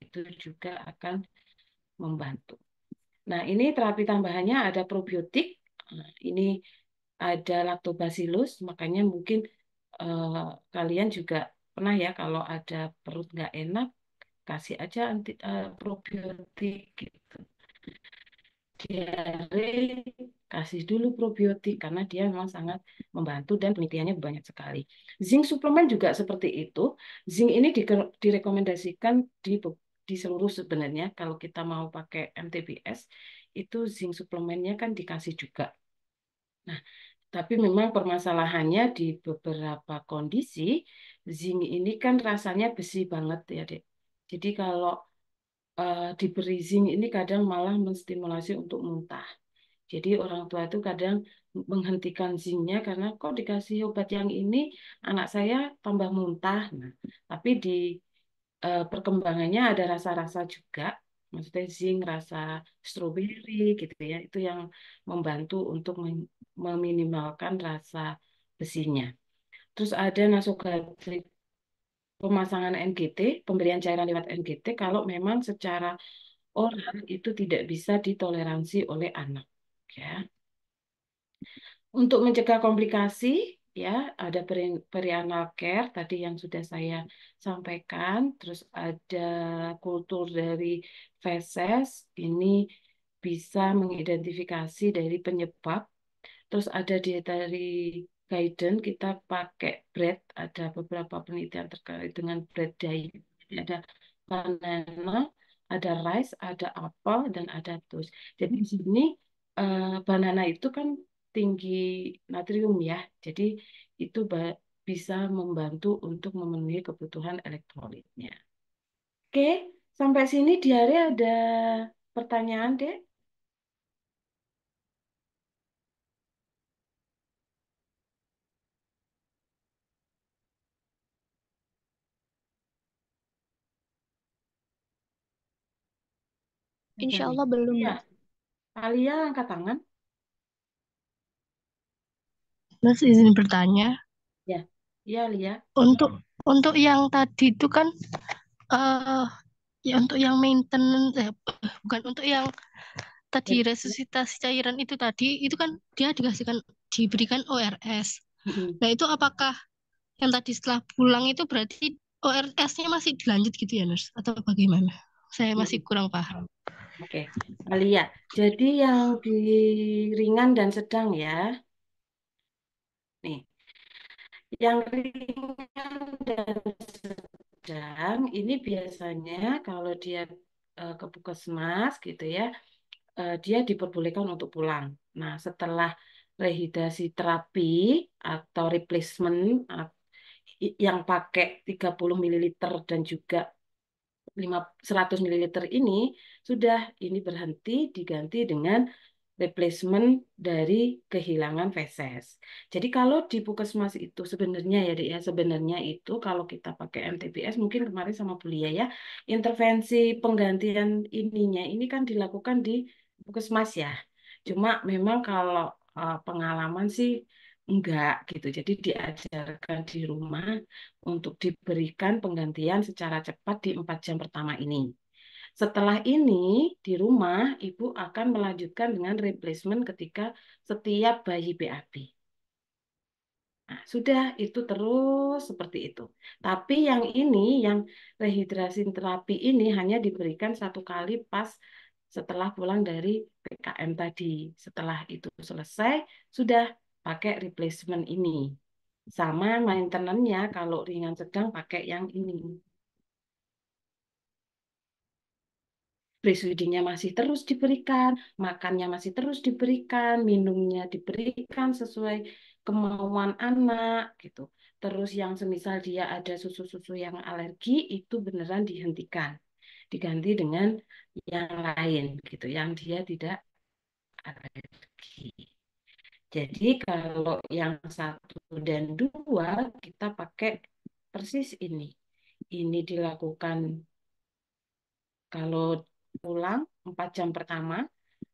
itu juga akan membantu. Nah, ini terapi tambahannya ada probiotik. Nah, ini ada lactobacillus, makanya mungkin eh, kalian juga pernah ya kalau ada perut nggak enak kasih aja anti uh, probiotik gitu diare kasih dulu probiotik karena dia memang sangat membantu dan penelitiannya banyak sekali. Zinc suplemen juga seperti itu. Zinc ini direkomendasikan di di seluruh sebenarnya kalau kita mau pakai MTBS itu zinc suplemennya kan dikasih juga. Nah, tapi memang permasalahannya di beberapa kondisi zinc ini kan rasanya besi banget ya, Dek. Jadi kalau di eh, diberi ini kadang malah menstimulasi untuk muntah. Jadi orang tua itu kadang menghentikan zingnya karena kok dikasih obat yang ini anak saya tambah muntah. Nah, tapi di uh, perkembangannya ada rasa-rasa juga maksudnya zing rasa stroberi gitu ya itu yang membantu untuk meminimalkan rasa besinya terus ada nasogastrik pemasangan NGT, pemberian cairan lewat NGT kalau memang secara oral itu tidak bisa ditoleransi oleh anak, ya. Untuk mencegah komplikasi, ya, ada perianal care tadi yang sudah saya sampaikan, terus ada kultur dari feses, ini bisa mengidentifikasi dari penyebab, terus ada dietary Biden kita pakai bread ada beberapa penelitian terkait dengan bread diet ada banana ada rice ada apel dan ada toast jadi di sini uh, banana itu kan tinggi natrium ya jadi itu bisa membantu untuk memenuhi kebutuhan elektrolitnya oke sampai sini diare ada pertanyaan deh. Insya Allah belum, ya. Alia angkat tangan. Mas izin bertanya. Ya, ya Alia. Untuk untuk yang tadi itu kan uh, ya untuk yang maintenance eh, bukan untuk yang tadi ya. resusitasi cairan itu tadi itu kan dia dikasihkan diberikan ORS. hmm Nah, itu apakah yang tadi setelah pulang itu berarti ORS-nya masih dilanjut gitu ya, Nurse? Atau bagaimana? Saya ya. masih kurang paham. Oke, okay. Alia. Jadi yang di ringan dan sedang ya. Nih. Yang ringan dan sedang ini biasanya kalau dia uh, eh, ke puskesmas gitu ya, uh, dia diperbolehkan untuk pulang. Nah, setelah rehidrasi terapi atau replacement yang pakai 30 ml dan juga 100 ml ini sudah ini berhenti diganti dengan replacement dari kehilangan feses. Jadi kalau di puskesmas itu sebenarnya ya ya, sebenarnya itu kalau kita pakai MTBS mungkin kemarin sama Bulia ya, intervensi penggantian ininya ini kan dilakukan di puskesmas ya. Cuma memang kalau eh, pengalaman sih enggak gitu. Jadi diajarkan di rumah untuk diberikan penggantian secara cepat di empat jam pertama ini. Setelah ini di rumah ibu akan melanjutkan dengan replacement ketika setiap bayi BAB. Nah, sudah itu terus seperti itu. Tapi yang ini yang rehidrasi terapi ini hanya diberikan satu kali pas setelah pulang dari PKM tadi. Setelah itu selesai, sudah pakai replacement ini. Sama maintenance-nya kalau ringan sedang pakai yang ini. Breastfeeding-nya masih terus diberikan, makannya masih terus diberikan, minumnya diberikan sesuai kemauan anak gitu. Terus yang semisal dia ada susu-susu yang alergi itu beneran dihentikan. Diganti dengan yang lain gitu, yang dia tidak alergi. Jadi kalau yang satu dan dua kita pakai persis ini. Ini dilakukan kalau pulang 4 jam pertama,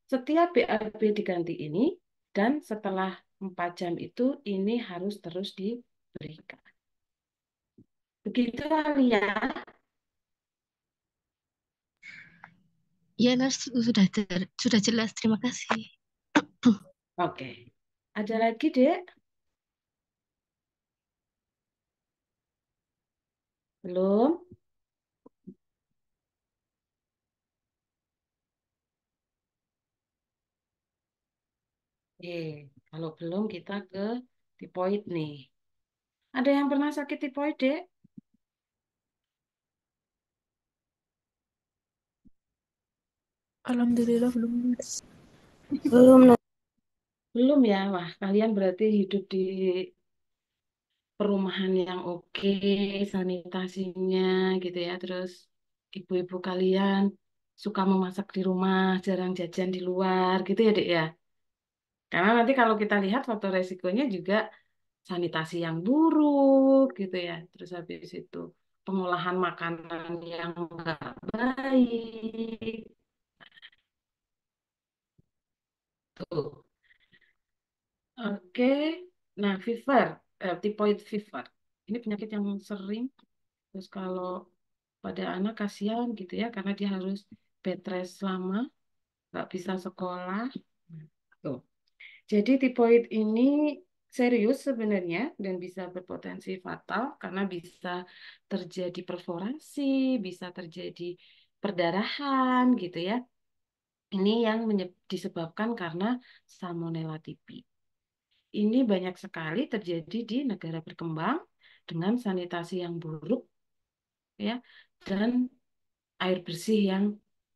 setiap BAB diganti ini, dan setelah 4 jam itu, ini harus terus diberikan. Begitu Alia. Ya, nars sudah, sudah jelas. Terima kasih. Oke. Okay. Ada lagi, Dek? Belum? Eh, kalau belum kita ke tipoid nih. Ada yang pernah sakit tipoid, Dek? Alhamdulillah belum. Belum. Belum ya, wah kalian berarti hidup di perumahan yang oke, sanitasinya gitu ya. Terus ibu-ibu kalian suka memasak di rumah, jarang jajan di luar gitu ya, Dek ya. Karena nanti kalau kita lihat faktor resikonya juga sanitasi yang buruk gitu ya. Terus habis itu pengolahan makanan yang enggak baik. Tuh. Oke, nah fever, eh, tipoid fever. Ini penyakit yang sering. Terus kalau pada anak kasihan gitu ya, karena dia harus bed rest lama, nggak bisa sekolah. Tuh. Jadi tipoid ini serius sebenarnya dan bisa berpotensi fatal karena bisa terjadi perforasi, bisa terjadi perdarahan gitu ya. Ini yang disebabkan karena salmonella tipi ini banyak sekali terjadi di negara berkembang dengan sanitasi yang buruk ya dan air bersih yang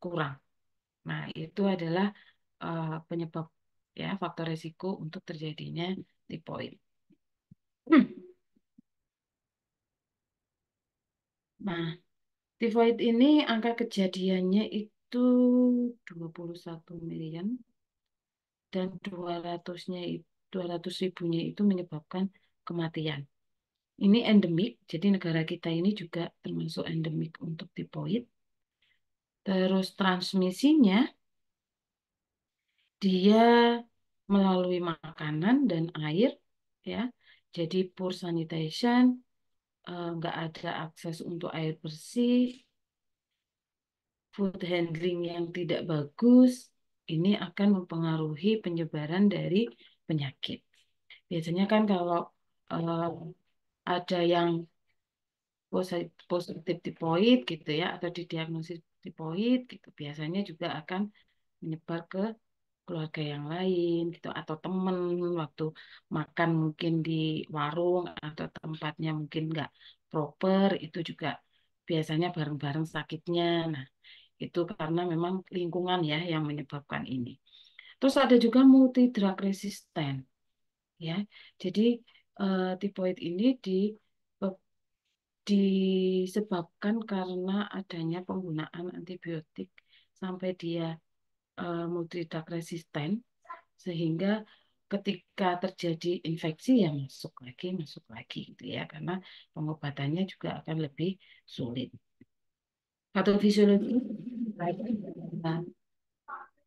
kurang. Nah, itu adalah uh, penyebab ya faktor risiko untuk terjadinya tipoid. Hmm. Nah, tifoid ini angka kejadiannya itu 21 miliar dan 200-nya itu 200 ribunya itu menyebabkan kematian. Ini endemik, jadi negara kita ini juga termasuk endemik untuk tipoid. Terus transmisinya, dia melalui makanan dan air, ya. Jadi poor sanitation, eh, nggak ada akses untuk air bersih, food handling yang tidak bagus, ini akan mempengaruhi penyebaran dari penyakit. Biasanya kan kalau um, ada yang positif tipoid gitu ya atau didiagnosis tipoid gitu biasanya juga akan menyebar ke keluarga yang lain gitu atau temen waktu makan mungkin di warung atau tempatnya mungkin nggak proper itu juga biasanya bareng-bareng sakitnya nah itu karena memang lingkungan ya yang menyebabkan ini Terus ada juga multi drug resistant. Ya. Jadi uh, tipoid ini di disebabkan karena adanya penggunaan antibiotik sampai dia uh, eh, multi drug resistant sehingga ketika terjadi infeksi ya masuk lagi masuk lagi gitu ya karena pengobatannya juga akan lebih sulit patofisiologi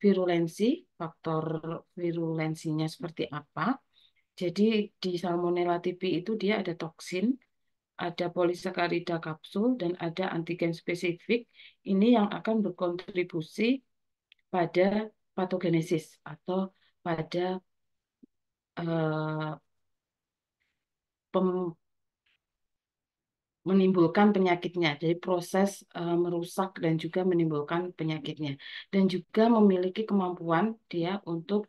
virulensi, faktor virulensinya seperti apa. Jadi di Salmonella tipi itu dia ada toksin, ada polisakarida kapsul, dan ada antigen spesifik. Ini yang akan berkontribusi pada patogenesis atau pada uh, menimbulkan penyakitnya. Jadi proses uh, merusak dan juga menimbulkan penyakitnya. Dan juga memiliki kemampuan dia untuk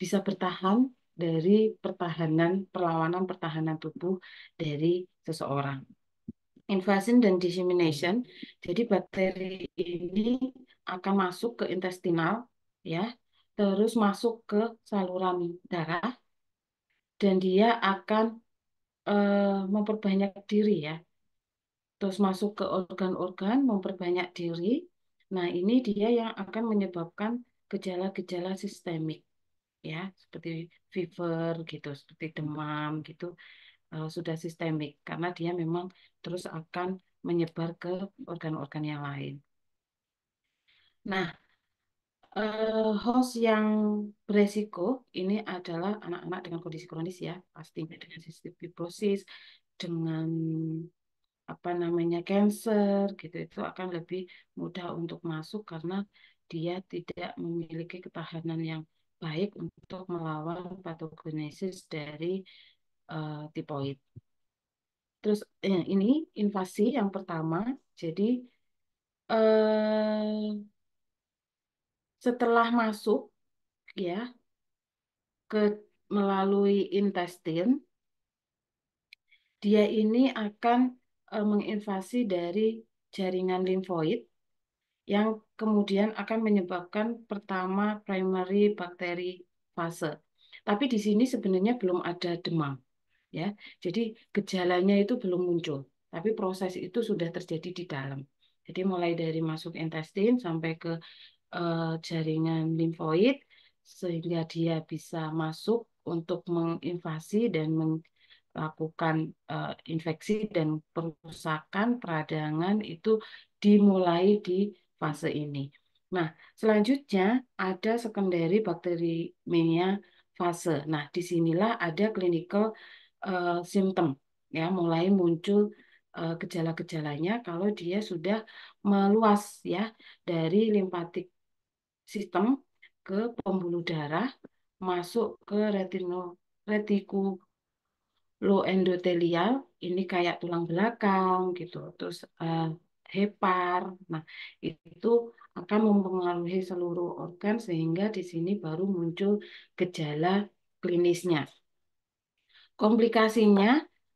bisa bertahan dari pertahanan, perlawanan pertahanan tubuh dari seseorang. Invasion dan dissemination. Jadi bakteri ini akan masuk ke intestinal, ya, terus masuk ke saluran darah, dan dia akan uh, memperbanyak diri ya terus masuk ke organ-organ, memperbanyak diri. Nah, ini dia yang akan menyebabkan gejala-gejala sistemik, ya, seperti fever gitu, seperti demam gitu, uh, sudah sistemik karena dia memang terus akan menyebar ke organ-organ yang lain. Nah, uh, host yang beresiko ini adalah anak-anak dengan kondisi kronis ya, pasti dengan sistem fibrosis, dengan apa namanya cancer gitu itu akan lebih mudah untuk masuk karena dia tidak memiliki ketahanan yang baik untuk melawan patogenesis dari uh, tipoid. Terus eh, ini invasi yang pertama. Jadi eh, setelah masuk ya ke melalui intestin, dia ini akan Eh, menginvasi dari jaringan limfoid yang kemudian akan menyebabkan pertama primary bakteri fase. Tapi di sini sebenarnya belum ada demam, ya. Jadi gejalanya itu belum muncul, tapi proses itu sudah terjadi di dalam. Jadi mulai dari masuk intestin sampai ke uh, jaringan limfoid sehingga dia bisa masuk untuk menginvasi dan lakukan uh, eh, infeksi dan perusakan peradangan itu dimulai di fase ini. Nah, selanjutnya ada secondary bakteriemia fase. Nah, disinilah ada clinical uh, symptom ya, mulai muncul uh, gejala-gejalanya kalau dia sudah meluas ya dari limfatik sistem ke pembuluh darah masuk ke retino retiku low endotelial ini kayak tulang belakang gitu terus uh, hepar nah itu akan mempengaruhi seluruh organ sehingga di sini baru muncul gejala klinisnya komplikasinya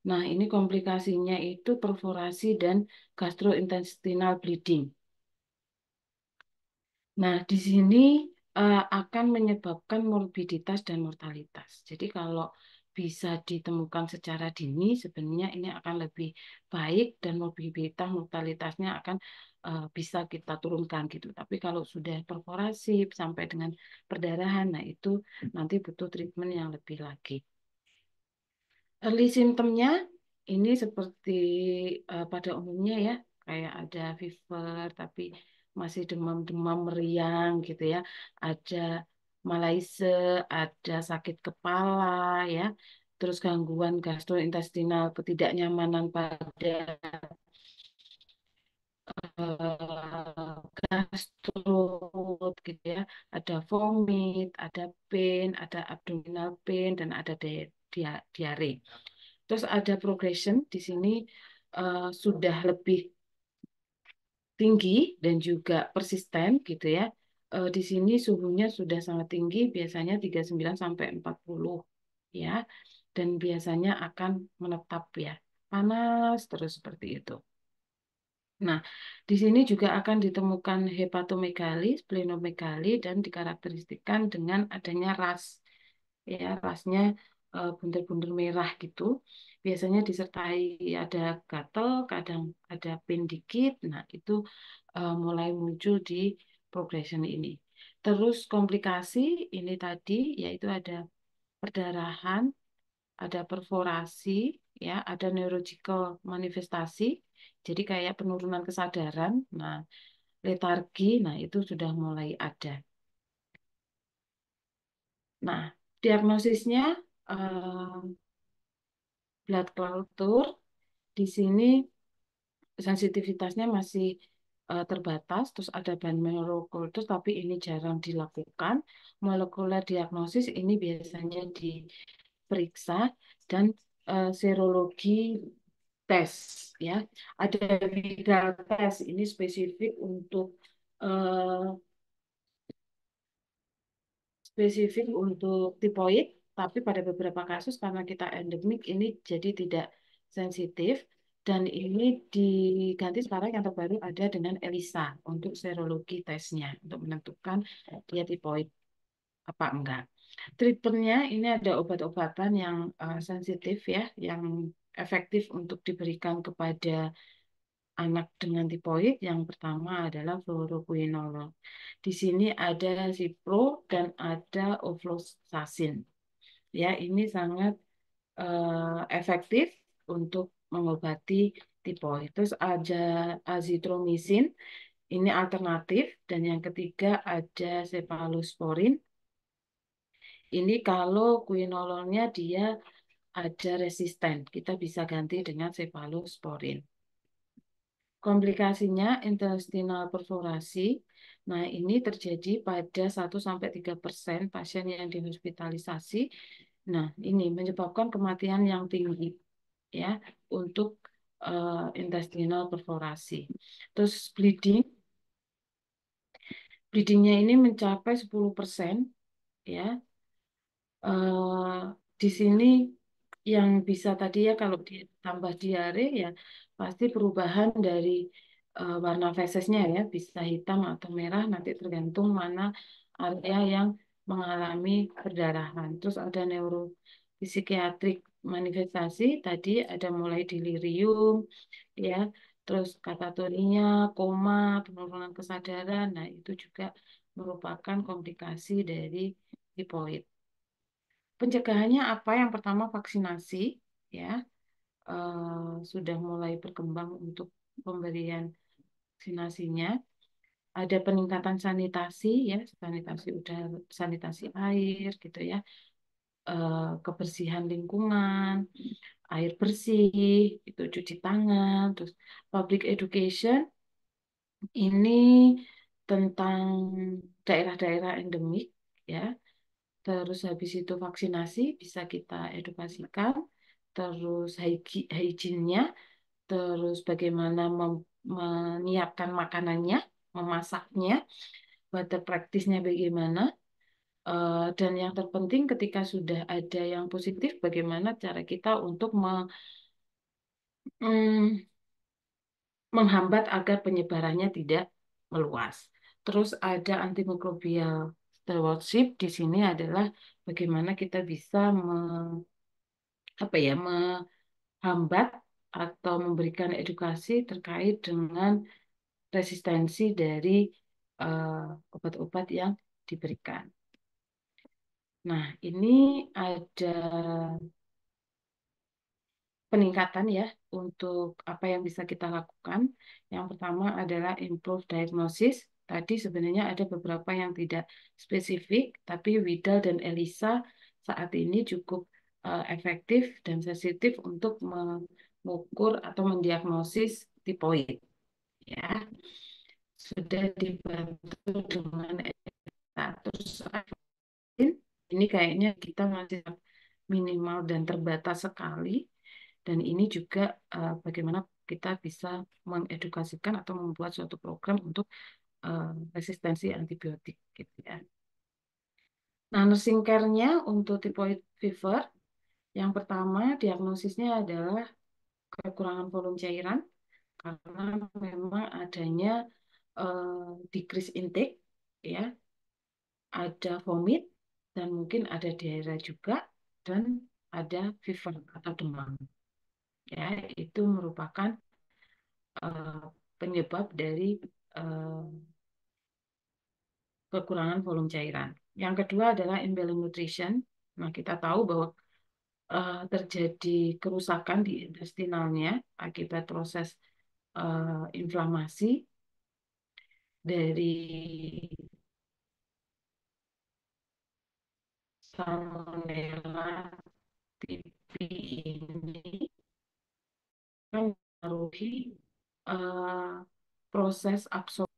nah ini komplikasinya itu perforasi dan gastrointestinal bleeding nah di sini uh, akan menyebabkan morbiditas dan mortalitas jadi kalau bisa ditemukan secara dini, sebenarnya ini akan lebih baik dan mobilitas mortalitasnya akan uh, bisa kita turunkan gitu. Tapi kalau sudah perforasi sampai dengan perdarahan, nah itu nanti butuh treatment yang lebih lagi. Early simptomnya ini seperti uh, pada umumnya ya, kayak ada fever tapi masih demam-demam meriang gitu ya, ada malaise, ada sakit kepala, ya, terus gangguan gastrointestinal, ketidaknyamanan pada eh, gastro, gitu ya, ada vomit, ada pain, ada abdominal pain, dan ada di di diare. Terus ada progression di sini uh, sudah lebih tinggi dan juga persisten gitu ya uh, di sini suhunya sudah sangat tinggi, biasanya 39 sampai 40 ya. Dan biasanya akan menetap ya, panas terus seperti itu. Nah, di sini juga akan ditemukan hepatomegali, splenomegali dan dikarakteristikkan dengan adanya ras ya, rasnya eh, bunder-bunder merah gitu. Biasanya disertai ada gatel, kadang ada pendikit. Nah, itu uh, mulai muncul di progression ini. Terus komplikasi ini tadi yaitu ada perdarahan, ada perforasi, ya, ada neurological manifestasi. Jadi kayak penurunan kesadaran, nah letargi, nah itu sudah mulai ada. Nah, diagnosisnya um, blood culture di sini sensitivitasnya masih uh, terbatas, terus ada band terus tapi ini jarang dilakukan. Molekuler diagnosis ini biasanya diperiksa dan uh, serologi tes, ya. Ada viral tes ini spesifik untuk uh, spesifik untuk tipoid, tapi pada beberapa kasus karena kita endemik ini jadi tidak sensitif. Dan ini diganti sekarang yang terbaru ada dengan ELISA untuk serologi tesnya, untuk menentukan dia tipoid apa enggak. Treatmentnya ini ada obat-obatan yang uh, sensitif ya, yang efektif untuk diberikan kepada anak dengan tipoid. Yang pertama adalah fluoroquinol. Di sini ada Cipro dan ada ofloxacin. Ya, ini sangat uh, efektif untuk mengobati tipoid. Terus ada azitromisin, ini alternatif. Dan yang ketiga ada cephalosporin. Ini kalau quinolonnya dia ada resisten, kita bisa ganti dengan cephalosporin. Komplikasinya intestinal perforasi. Nah, ini terjadi pada 1-3% pasien yang dihospitalisasi. Nah, ini menyebabkan kematian yang tinggi ya untuk uh, intestinal perforasi. Terus bleeding bleedingnya ini mencapai 10% ya. Uh, di sini yang bisa tadi ya kalau ditambah diare ya pasti perubahan dari uh, warna fesesnya ya bisa hitam atau merah nanti tergantung mana area yang mengalami perdarahan. Terus ada neuropsikiatrik manifestasi tadi ada mulai delirium ya terus katatonia koma penurunan kesadaran nah itu juga merupakan komplikasi dari tipoid pencegahannya apa yang pertama vaksinasi ya e, sudah mulai berkembang untuk pemberian vaksinasinya ada peningkatan sanitasi ya sanitasi udara sanitasi air gitu ya Eh, kebersihan lingkungan, air bersih, itu cuci tangan, terus public education ini tentang daerah-daerah endemik ya. Terus habis itu vaksinasi bisa kita edukasikan, terus hygiene-nya, terus bagaimana menyiapkan makanannya, memasaknya, water practice-nya bagaimana, Eh, dan yang terpenting ketika sudah ada yang positif, bagaimana cara kita untuk me, mm, menghambat agar penyebarannya tidak meluas. Terus ada antimikrobial stewardship di sini adalah bagaimana kita bisa me, apa ya menghambat atau memberikan edukasi terkait dengan resistensi dari obat eh, obat-obat yang diberikan. Nah, ini ada peningkatan ya untuk apa yang bisa kita lakukan. Yang pertama adalah improve diagnosis. Tadi sebenarnya ada beberapa yang tidak spesifik, tapi Widal dan Elisa saat ini cukup uh, efektif dan sensitif untuk mengukur atau mendiagnosis tipoid. Ya, sudah dibantu dengan status ini kayaknya kita masih minimal dan terbatas sekali dan ini juga uh, bagaimana kita bisa mengedukasikan atau membuat suatu program untuk uh, resistensi antibiotik gitu ya. Nah, nursing care-nya untuk typhoid fever yang pertama diagnosisnya adalah kekurangan volume cairan karena memang adanya uh, decrease intake ya, ada vomit, dan mungkin ada diare juga dan ada fever atau demam. Ya, itu merupakan uh, penyebab dari uh, kekurangan volume cairan. Yang kedua adalah imbalance nutrition. Nah, kita tahu bahwa uh, terjadi kerusakan di intestinalnya akibat proses uh, inflamasi dari salmonella tipi ini mempengaruhi uh, proses absorpsi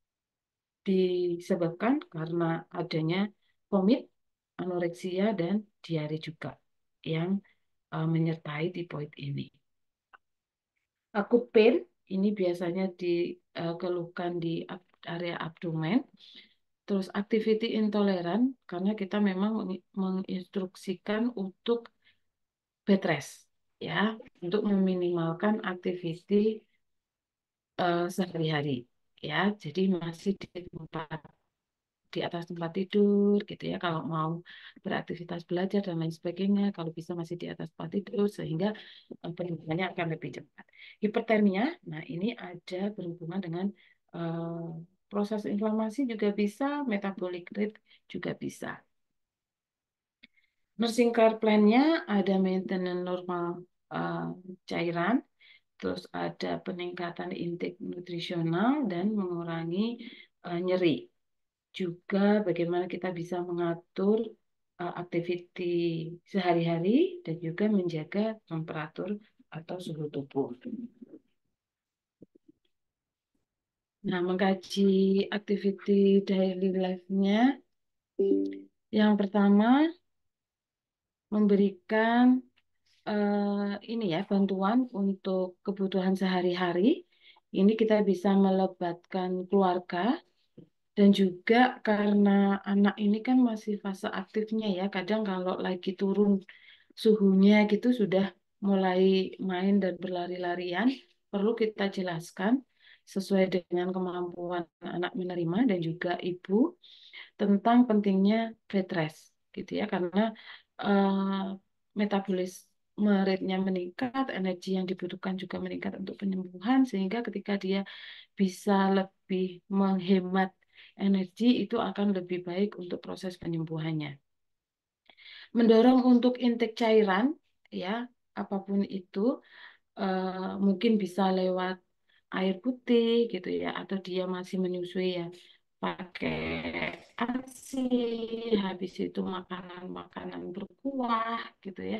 disebabkan karena adanya vomit, anoreksia dan diare juga yang uh, menyertai tipoid ini. Akupen ini biasanya dikeluhkan di uh, area abdomen Terus activity intoleran karena kita memang menginstruksikan untuk bed rest ya, untuk meminimalkan activity uh, sehari-hari ya. Jadi masih di tempat di atas tempat tidur gitu ya kalau mau beraktivitas belajar dan lain sebagainya kalau bisa masih di atas tempat tidur sehingga eh, penyembuhannya akan lebih cepat hipertermia nah ini ada berhubungan dengan uh, proses inflamasi juga bisa, metabolic rate juga bisa. Nursing care plan-nya ada maintenance normal uh, cairan, terus ada peningkatan intake nutrisional dan mengurangi uh, nyeri. Juga bagaimana kita bisa mengatur uh, aktiviti sehari-hari dan juga menjaga temperatur atau suhu tubuh. Nah, mengkaji activity daily life-nya. Hmm. Yang pertama, memberikan uh, ini ya bantuan untuk kebutuhan sehari-hari. Ini kita bisa melebatkan keluarga dan juga karena anak ini kan masih fase aktifnya ya. Kadang kalau lagi turun suhunya gitu sudah mulai main dan berlari-larian, perlu kita jelaskan sesuai dengan kemampuan anak menerima dan juga ibu tentang pentingnya bed rest gitu ya karena uh, metabolisme rate-nya meningkat, energi yang dibutuhkan juga meningkat untuk penyembuhan sehingga ketika dia bisa lebih menghemat energi itu akan lebih baik untuk proses penyembuhannya. Mendorong untuk intake cairan ya, apapun itu uh, mungkin bisa lewat air putih gitu ya atau dia masih menyusui ya pakai ASI habis itu makanan-makanan berkuah gitu ya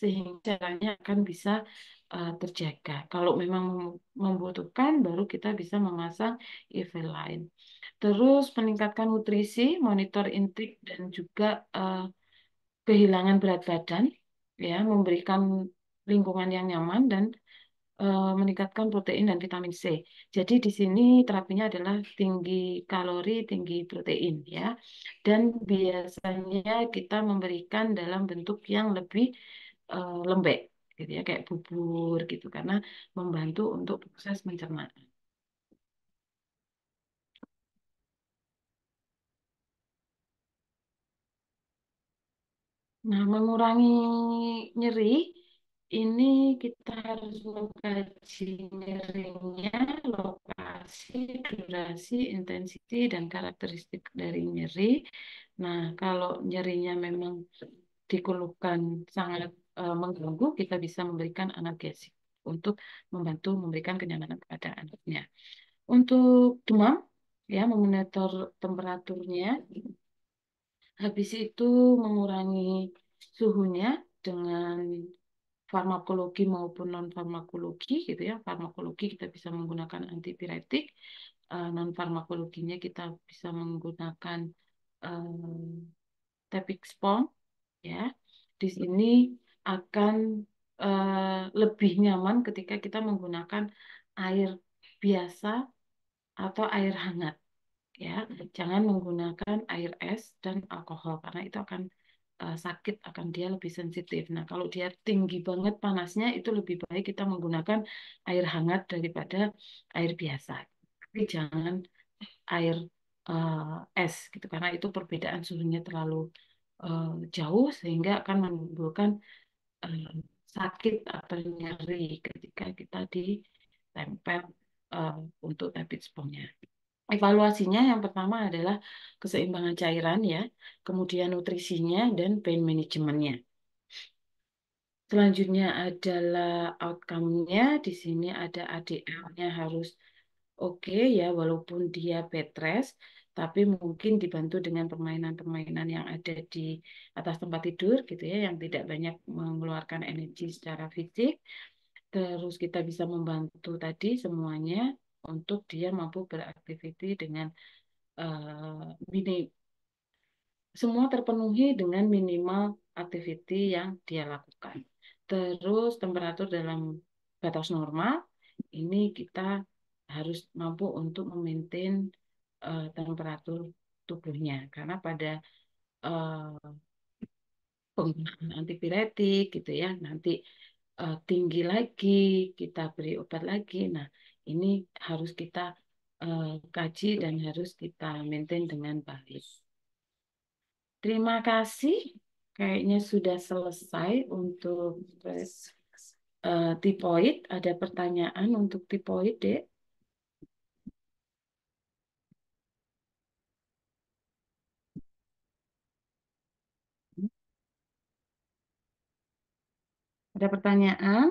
sehingga caranya akan bisa uh, terjaga kalau memang membutuhkan baru kita bisa memasang event lain terus meningkatkan nutrisi monitor intake dan juga uh, kehilangan berat badan ya memberikan lingkungan yang nyaman dan Eh, meningkatkan protein dan vitamin C. Jadi di sini terapinya adalah tinggi kalori, tinggi protein ya. Dan biasanya kita memberikan dalam bentuk yang lebih uh, lembek gitu ya kayak bubur gitu karena membantu untuk proses pencernaan. Nah, mengurangi nyeri ini kita harus mengkaji nyerinya, lokasi, durasi, intensiti, dan karakteristik dari nyeri. Nah, kalau nyerinya memang dikeluhkan sangat e, mengganggu, kita bisa memberikan analgesik untuk membantu memberikan kenyamanan kepada anaknya. Untuk demam, ya memonitor temperaturnya. Habis itu mengurangi suhunya dengan farmakologi maupun non farmakologi gitu ya farmakologi kita bisa menggunakan antipiretik uh, eh, non farmakologinya kita bisa menggunakan eh, tepik spon ya di hmm. sini akan uh, lebih nyaman ketika kita menggunakan air biasa atau air hangat ya hmm. jangan menggunakan air es dan alkohol karena itu akan Eh, sakit akan dia lebih sensitif. Nah, kalau dia tinggi banget panasnya itu lebih baik kita menggunakan air hangat daripada air biasa. Tapi jangan air uh, es gitu karena itu perbedaan suhunya terlalu uh, jauh sehingga akan menimbulkan uh, sakit atau nyeri ketika kita ditempel uh, untuk rapid sponnya. Evaluasinya yang pertama adalah keseimbangan cairan ya, kemudian nutrisinya dan pain manajemennya. Selanjutnya adalah outcome-nya. Di sini ada ADL-nya harus oke okay ya, walaupun dia bed rest, tapi mungkin dibantu dengan permainan-permainan yang ada di atas tempat tidur gitu ya, yang tidak banyak mengeluarkan energi secara fisik. Terus kita bisa membantu tadi semuanya untuk dia mampu beraktiviti dengan uh, eh, minim, semua terpenuhi dengan minimal aktiviti yang dia lakukan. Terus temperatur dalam batas normal ini kita harus mampu untuk memaintain uh, temperatur tubuhnya karena pada uh, penggunaan antipiretik gitu ya nanti uh, tinggi lagi kita beri obat lagi nah ini harus kita uh, kaji dan harus kita maintain dengan baik. Terima kasih. Kayaknya sudah selesai untuk uh, tipoid. Ada pertanyaan untuk tipoid, Dek? Ada pertanyaan?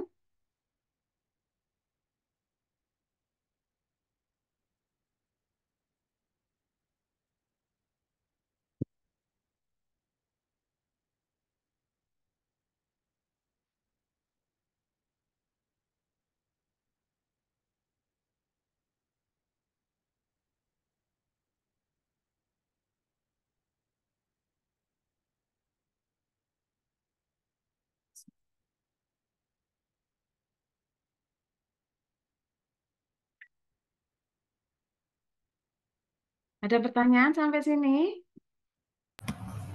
Ada pertanyaan sampai sini?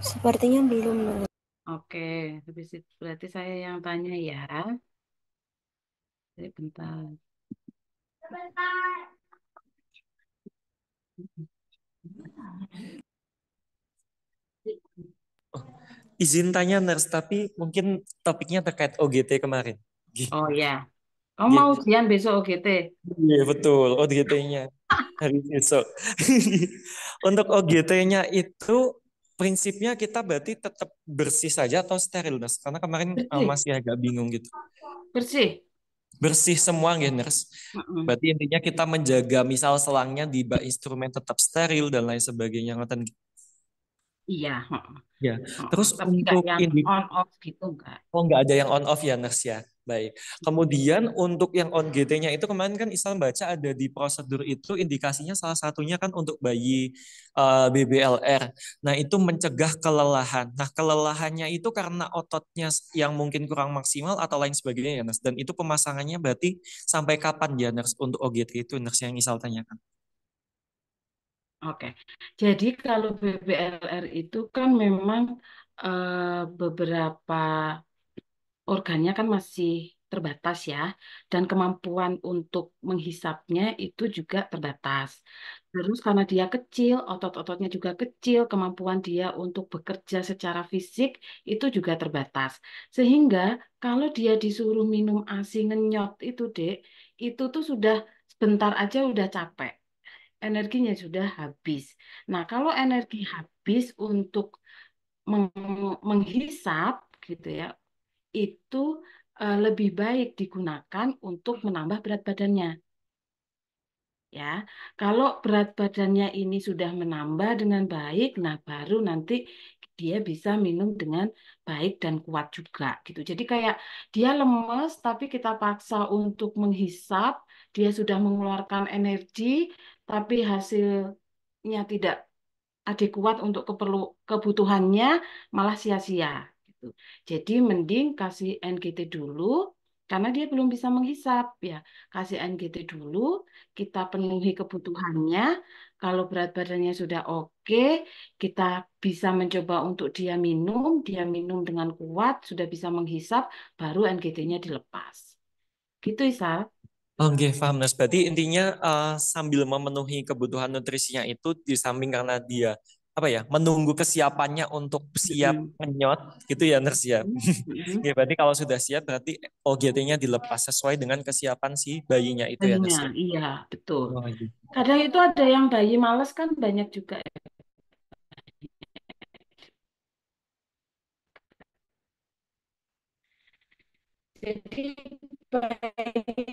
Sepertinya belum. Oke, habis itu berarti saya yang tanya ya. Jadi bentar. Bentar. Oh, izin tanya nurse, tapi mungkin topiknya terkait OGT kemarin. Oh ya, Oh, gitu. mau ujian besok OGT? Iya, betul. OGT-nya hari besok. Untuk OGT-nya itu prinsipnya kita berarti tetap bersih saja atau steril, Nurse? Karena kemarin eh, bersih. masih agak bingung gitu. Bersih? Bersih semua, ya, Nurse. Berarti intinya kita menjaga misal selangnya di bak instrumen tetap steril dan lain sebagainya. Ngoten. Iya. Ya. Terus Tapi untuk yang ini, on off gitu enggak? Oh, enggak ada yang on off ya, Nurse ya? Baik. Gitu. Kemudian untuk yang on GT-nya itu kemarin kan Islam baca ada di prosedur itu indikasinya salah satunya kan untuk bayi uh, eh, BBLR. Nah, itu mencegah kelelahan. Nah, kelelahannya itu karena ototnya yang mungkin kurang maksimal atau lain sebagainya ya, Dan itu pemasangannya berarti sampai kapan ya, nars untuk OGT itu nars yang Isal tanyakan? Oke. Jadi kalau BBLR itu kan memang uh, beberapa organnya kan masih terbatas ya, dan kemampuan untuk menghisapnya itu juga terbatas. Terus karena dia kecil, otot-ototnya juga kecil, kemampuan dia untuk bekerja secara fisik itu juga terbatas. Sehingga kalau dia disuruh minum ASI ngenyot itu, Dek, itu tuh sudah sebentar aja udah capek. Energinya sudah habis. Nah, kalau energi habis untuk meng menghisap gitu ya itu uh, lebih baik digunakan untuk menambah berat badannya. Ya, kalau berat badannya ini sudah menambah dengan baik, nah baru nanti dia bisa minum dengan baik dan kuat juga gitu. Jadi kayak dia lemes tapi kita paksa untuk menghisap, dia sudah mengeluarkan energi tapi hasilnya tidak adekuat untuk keperlu kebutuhannya malah sia-sia gitu. Jadi mending kasih NGT dulu karena dia belum bisa menghisap ya. Kasih NGT dulu, kita penuhi kebutuhannya. Kalau berat badannya sudah oke, kita bisa mencoba untuk dia minum, dia minum dengan kuat, sudah bisa menghisap, baru NGT-nya dilepas. Gitu, Isal. Oke, okay, paham Berarti intinya uh, sambil memenuhi kebutuhan nutrisinya itu di samping karena dia apa ya menunggu kesiapannya untuk siap menyot gitu ya nurse ya. ya berarti kalau sudah siap berarti OGT-nya dilepas sesuai dengan kesiapan si bayinya itu ya nurse. Ya? Iya betul. Oh, gitu. Kadang itu ada yang bayi males kan banyak juga. Jadi bayi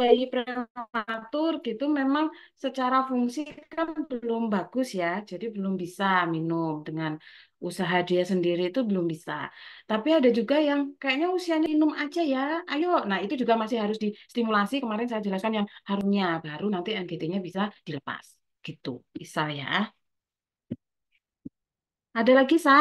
bayi prematur gitu memang secara fungsi kan belum bagus ya, jadi belum bisa minum dengan usaha dia sendiri itu belum bisa. Tapi ada juga yang kayaknya usianya minum aja ya, ayo. Nah itu juga masih harus distimulasi. Kemarin saya jelaskan yang harusnya baru nanti NGT-nya bisa dilepas, gitu, bisa ya. Ada lagi, Sa?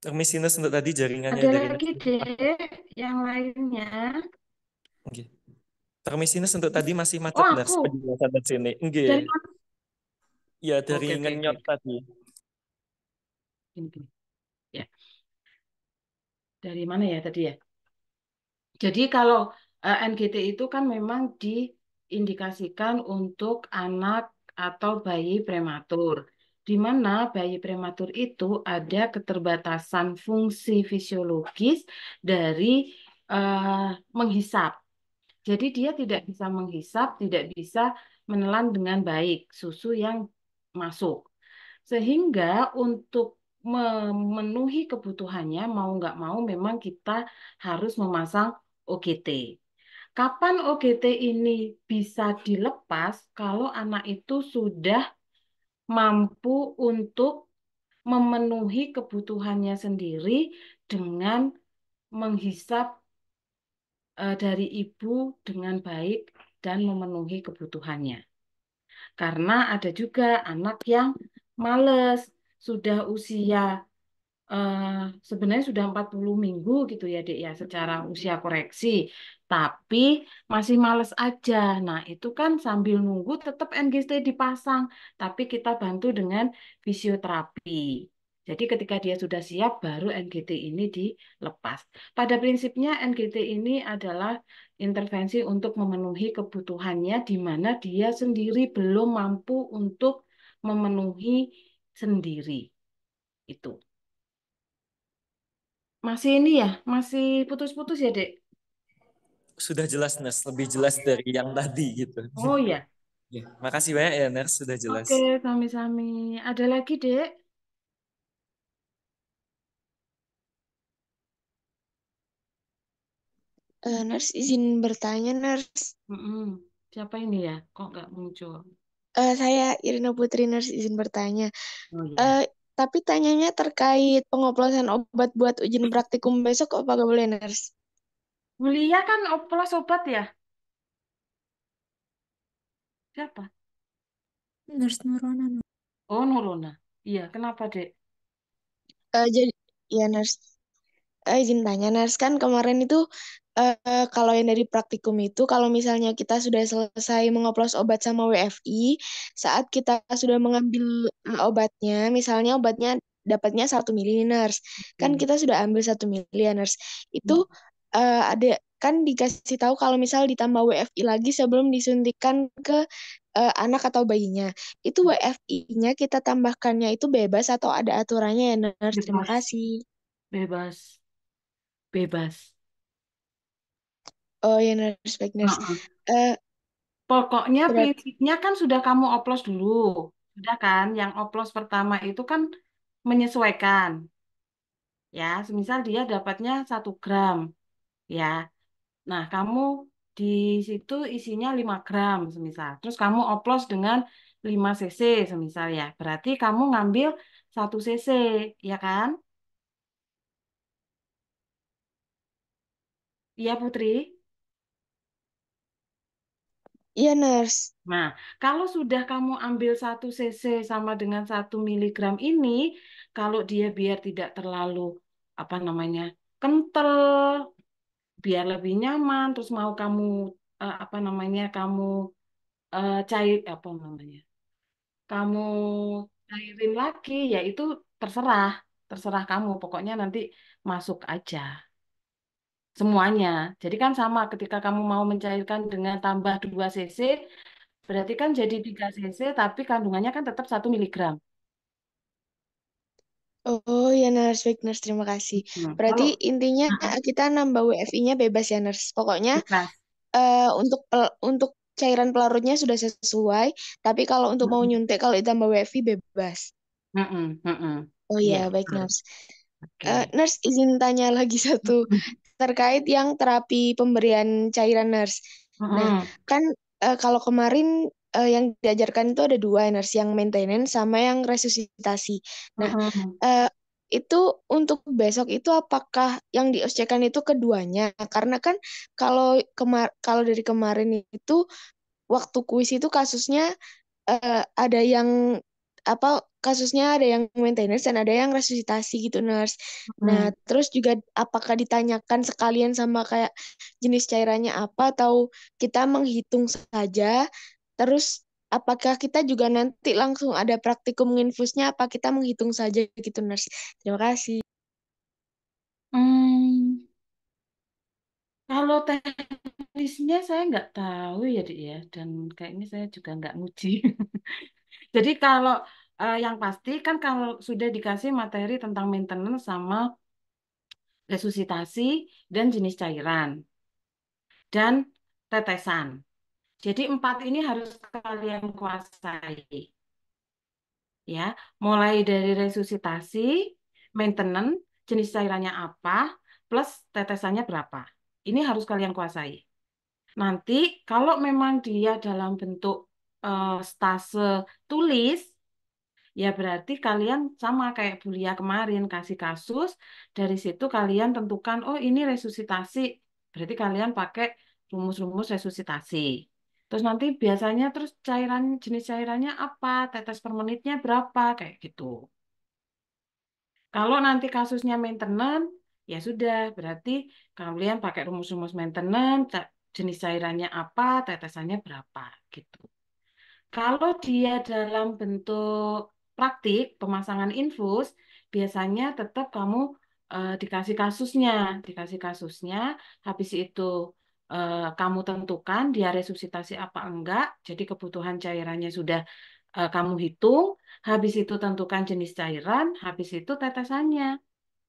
Termisinus untuk tadi jaringannya Ada lagi deh yang lainnya. Nggih. Termisinus untuk tadi masih macet oh, nars penjelasan dari sini. Nggih. Dari... Ya dari okay, nyot okay. tadi. ini Ya. Dari mana ya tadi ya? Jadi kalau uh, eh, NGT itu kan memang diindikasikan untuk anak atau bayi prematur di mana bayi prematur itu ada keterbatasan fungsi fisiologis dari uh, menghisap. Jadi dia tidak bisa menghisap, tidak bisa menelan dengan baik susu yang masuk. Sehingga untuk memenuhi kebutuhannya mau nggak mau memang kita harus memasang OGT. Kapan OGT ini bisa dilepas kalau anak itu sudah mampu untuk memenuhi kebutuhannya sendiri dengan menghisap uh, dari ibu dengan baik dan memenuhi kebutuhannya. Karena ada juga anak yang males, sudah usia Eh, sebenarnya sudah 40 minggu gitu ya Dek ya secara usia koreksi tapi masih males aja. Nah, itu kan sambil nunggu tetap NGST dipasang, tapi kita bantu dengan fisioterapi. Jadi ketika dia sudah siap baru NGT ini dilepas. Pada prinsipnya NGT ini adalah intervensi untuk memenuhi kebutuhannya di mana dia sendiri belum mampu untuk memenuhi sendiri. Itu. Masih ini ya, masih putus-putus ya, Dek? Sudah jelas, Nes. Lebih jelas dari yang tadi gitu. Oh iya. Ya, makasih banyak ya, Nes. Sudah jelas. Oke, sami-sami. Ada lagi, Dek? Uh, eh, nurse izin bertanya, Nurse. Mm-mm. Siapa ini ya? Kok nggak muncul? Uh, saya Irina Putri, Nurse izin bertanya. Oh, iya. uh, tapi tanyanya terkait pengoplosan obat buat ujian praktikum besok apa gak boleh, Nurse? Mulia kan oplos obat ya? Siapa? Nurse Nurona. Oh, Nurona. Iya, kenapa, Dek? Uh, jadi, ya, Nurse. Uh, izin tanya, Nurse, kan kemarin itu uh, kalau yang dari praktikum itu, kalau misalnya kita sudah selesai mengoplos obat sama WFI, saat kita sudah mengambil hmm. obatnya, misalnya obatnya dapatnya satu miliners, kan hmm. kita sudah ambil satu miliners, itu hmm. uh, ada kan dikasih tahu kalau misal ditambah WFI lagi sebelum disuntikan ke uh, anak atau bayinya. Itu hmm. WFI-nya kita tambahkannya itu bebas atau ada aturannya ya, Bebas. Terima kasih. Bebas. Bebas. Oh ya nurse baik Uh-uh. Uh, Pokoknya berat. prinsipnya kan sudah kamu oplos dulu, sudah kan? Yang oplos pertama itu kan menyesuaikan, ya. Semisal dia dapatnya satu gram, ya. Nah kamu di situ isinya 5 gram semisal. Terus kamu oplos dengan 5 cc semisal ya. Berarti kamu ngambil satu cc, ya kan? Iya Putri. Iya, nurse. Nah, kalau sudah kamu ambil satu cc sama dengan satu miligram ini, kalau dia biar tidak terlalu apa namanya? kental, biar lebih nyaman, terus mau kamu uh, apa namanya? kamu uh, cair apa namanya? kamu cairin lagi, yaitu terserah, terserah kamu. Pokoknya nanti masuk aja semuanya. Jadi kan sama ketika kamu mau mencairkan dengan tambah 2 cc, berarti kan jadi 3 cc tapi kandungannya kan tetap 1 miligram. Oh ya nurse, baik nurse, terima kasih. Hmm, berarti oh. intinya nah. kita nambah WFI-nya bebas ya nurse. Pokoknya Uh, untuk untuk cairan pelarutnya sudah sesuai, tapi kalau untuk hmm. mau nyuntik kalau ditambah WFI bebas. Hmm, hmm, hmm. hmm. Oh ya yeah, baik nurse. Okay. Uh, eh, nurse izin tanya lagi satu terkait yang terapi pemberian cairan nurse. Mm-hmm. Nah, kan uh, kalau kemarin uh, yang diajarkan itu ada dua nurse yang maintenance sama yang resusitasi. Nah, mm-hmm. uh, itu untuk besok itu apakah yang di itu keduanya? Karena kan kalau kemar kalau dari kemarin itu waktu kuis itu kasusnya uh, ada yang apa kasusnya ada yang maintenance dan ada yang resusitasi gitu nurse. Nah, hmm. Nah, terus juga apakah ditanyakan sekalian sama kayak jenis cairannya apa atau kita menghitung saja terus apakah kita juga nanti langsung ada praktikum infusnya apa kita menghitung saja gitu nurse. Terima kasih. Hmm. Kalau teknisnya saya nggak tahu ya, dek ya dan kayaknya saya juga nggak nguji. Jadi kalau uh, yang pasti kan kalau sudah dikasih materi tentang maintenance sama resusitasi dan jenis cairan dan tetesan. Jadi empat ini harus kalian kuasai. Ya, mulai dari resusitasi, maintenance, jenis cairannya apa, plus tetesannya berapa. Ini harus kalian kuasai. Nanti kalau memang dia dalam bentuk Eh, stase tulis, ya berarti kalian sama kayak Bulia kemarin kasih kasus, dari situ kalian tentukan oh ini resusitasi, berarti kalian pakai rumus-rumus resusitasi. Terus nanti biasanya terus cairan jenis cairannya apa, tetes per menitnya berapa kayak gitu. Kalau nanti kasusnya maintenance, ya sudah berarti kalian pakai rumus-rumus maintenance, jenis cairannya apa, tetesannya berapa gitu. Kalau dia dalam bentuk praktik pemasangan infus, biasanya tetap kamu eh, dikasih kasusnya, dikasih kasusnya, habis itu eh, kamu tentukan dia resusitasi apa enggak, jadi kebutuhan cairannya sudah eh, kamu hitung, habis itu tentukan jenis cairan, habis itu tetesannya.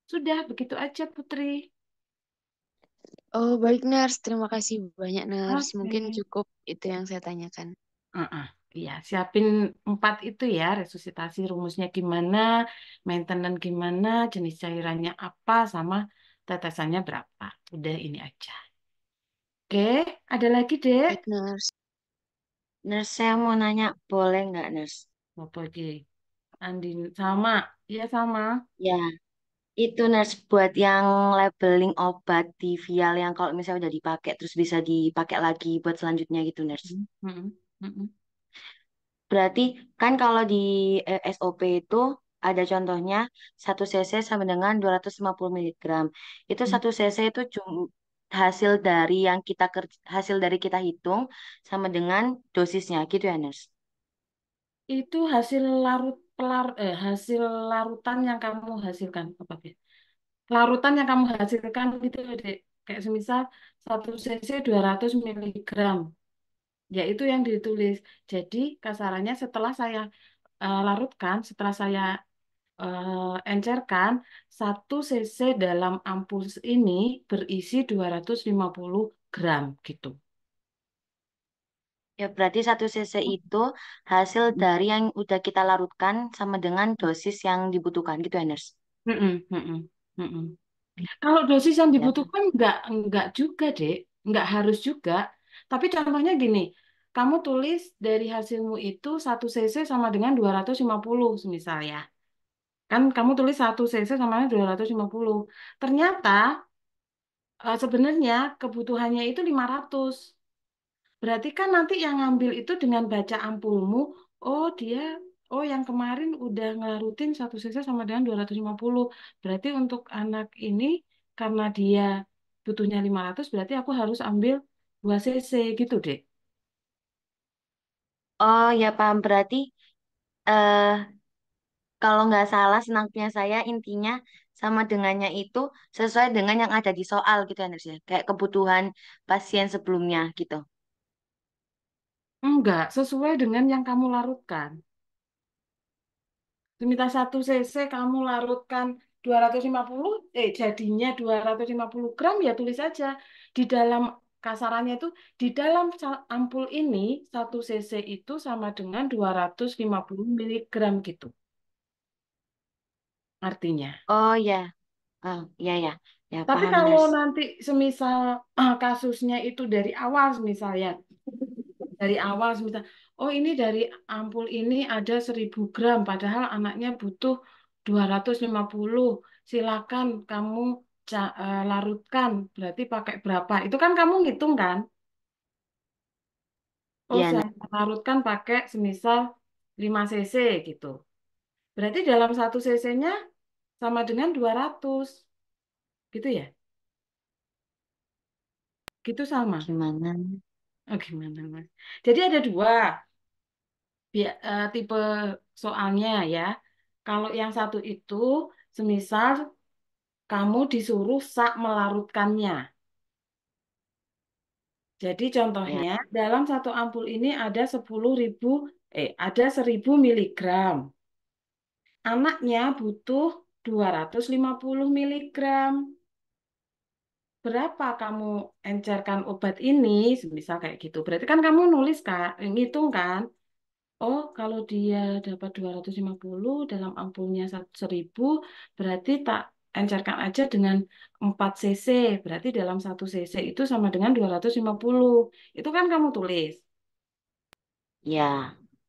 Sudah begitu aja Putri. Oh baik Nars, terima kasih banyak Nars. Okay. Mungkin cukup itu yang saya tanyakan. Uh -uh. Iya, siapin empat itu ya, resusitasi rumusnya gimana, maintenance gimana, jenis cairannya apa, sama tetesannya berapa. Udah ini aja. Oke, ada lagi, deh. nurse. Nurse, saya mau nanya, boleh nggak, Nurse? Mau pergi. Andin, sama. Iya, sama. Ya, itu Nurse, buat yang labeling obat di vial yang kalau misalnya udah dipakai, terus bisa dipakai lagi buat selanjutnya gitu, Nurse. Mm -hmm. Mm -hmm. hmm, hmm. Berarti kan kalau di eh, SOP itu ada contohnya satu cc sama dengan 250 mg. Itu 1 hmm. cc itu cum- hasil dari yang kita hasil dari kita hitung sama dengan dosisnya gitu ya, Nurse? Itu hasil larut pelar eh, hasil larutan yang kamu hasilkan apa ya Larutan yang kamu hasilkan itu Dek. Kayak semisal satu cc 200 mg yaitu yang ditulis. Jadi kasarannya setelah saya uh, larutkan, setelah saya uh, encerkan, satu cc dalam ampul ini berisi 250 gram gitu. Ya, berarti satu cc hmm. itu hasil hmm. dari yang udah kita larutkan sama dengan dosis yang dibutuhkan gitu ya, Nurse? Mm -mm, mm -mm, mm -mm. Kalau dosis yang ya. dibutuhkan ya. enggak, enggak juga, deh Enggak harus juga tapi contohnya gini, kamu tulis dari hasilmu itu 1 cc sama dengan 250 semisal ya. Kan kamu tulis 1 cc sama dengan 250. Ternyata e, sebenarnya kebutuhannya itu 500. Berarti kan nanti yang ngambil itu dengan baca ampulmu, oh dia Oh, yang kemarin udah ngelarutin satu cc sama dengan 250. Berarti untuk anak ini karena dia butuhnya 500, berarti aku harus ambil 2 cc gitu deh. Oh ya paham berarti eh kalau nggak salah senangnya saya intinya sama dengannya itu sesuai dengan yang ada di soal gitu Anders, ya kayak kebutuhan pasien sebelumnya gitu. Enggak, sesuai dengan yang kamu larutkan. Diminta 1 cc kamu larutkan 250, eh jadinya 250 gram ya tulis saja di dalam kasarannya itu di dalam ampul ini satu cc itu sama dengan 250 miligram gitu. Artinya. Oh ya. Oh ya ya. Ya Tapi paham, kalau nanti semisal ah, kasusnya itu dari awal misalnya dari awal semisal oh ini dari ampul ini ada 1000 gram padahal anaknya butuh 250 silakan kamu Eh, larutkan berarti pakai berapa? Itu kan kamu ngitung kan? Oh, Ya, saya larutkan pakai semisal 5 cc gitu. Berarti dalam satu cc-nya sama dengan 200. Gitu ya? Gitu sama. gimana? Oh, gimana, Mas? Jadi ada dua bia- eh, tipe soalnya ya. Kalau yang satu itu semisal kamu disuruh sak melarutkannya. Jadi contohnya ya. dalam satu ampul ini ada 10.000 eh ada 1.000 miligram. Anaknya butuh 250 miligram. Berapa kamu encerkan obat ini? Misal kayak gitu. Berarti kan kamu nulis kan, ngitung kan? Oh, kalau dia dapat 250 dalam ampulnya 1000, berarti tak encerkan aja dengan 4 cc, berarti dalam 1 cc itu sama dengan 250. Itu kan kamu tulis. Ya.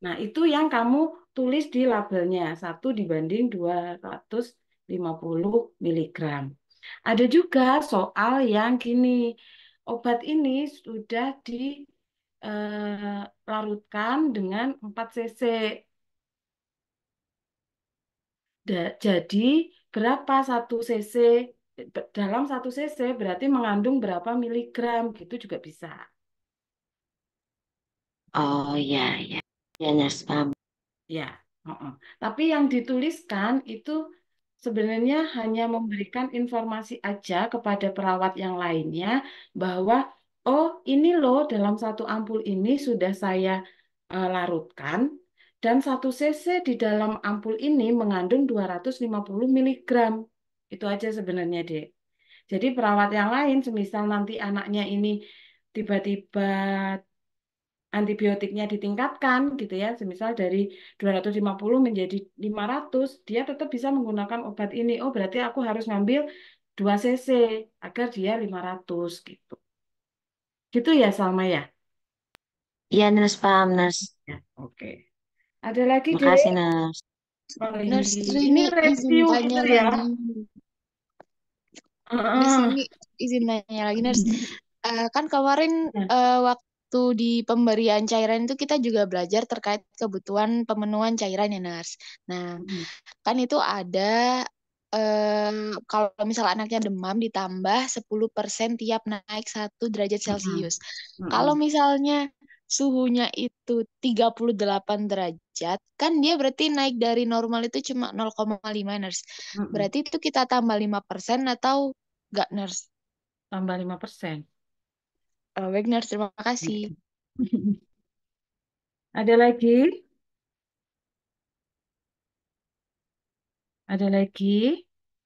Nah, itu yang kamu tulis di labelnya, 1 dibanding 250 miligram. Ada juga soal yang gini, obat ini sudah dilarutkan eh, dengan 4 cc. Jadi berapa satu cc dalam satu cc berarti mengandung berapa miligram gitu juga bisa. Oh ya ya ya nurse iya, paham. Ya, uh -uh. tapi yang dituliskan itu sebenarnya hanya memberikan informasi aja kepada perawat yang lainnya bahwa oh ini loh dalam satu ampul ini sudah saya uh, larutkan dan 1 cc di dalam ampul ini mengandung 250 mg. Itu aja sebenarnya, Dek. Jadi perawat yang lain, semisal nanti anaknya ini tiba-tiba antibiotiknya ditingkatkan gitu ya, semisal dari 250 menjadi 500, dia tetap bisa menggunakan obat ini. Oh, berarti aku harus ngambil 2 cc agar dia 500 gitu. Gitu ya, sama ya? Iya, Nurse, paham, Nurse. Ya, Oke. Okay. Ada lagi Makasih, Nas. Gitu ya? Nas, ini review ya. lagi. ini izin nanya lagi, Nas. Eh, kan kemarin ya. eh, waktu di pemberian cairan itu kita juga belajar terkait kebutuhan pemenuhan cairan ya, Nars. Nah, hmm. kan itu ada eh, kalau misalnya anaknya demam ditambah 10% tiap naik satu derajat hmm. Celcius. Mm -hmm. Kalau misalnya suhunya itu 38 derajat, kan dia berarti naik dari normal itu cuma 0,5 nurse. Mm -hmm. Berarti itu kita tambah 5% atau enggak nurse? Tambah 5%. Oh, baik nurse, terima kasih. Iya. Ada lagi? Ada lagi?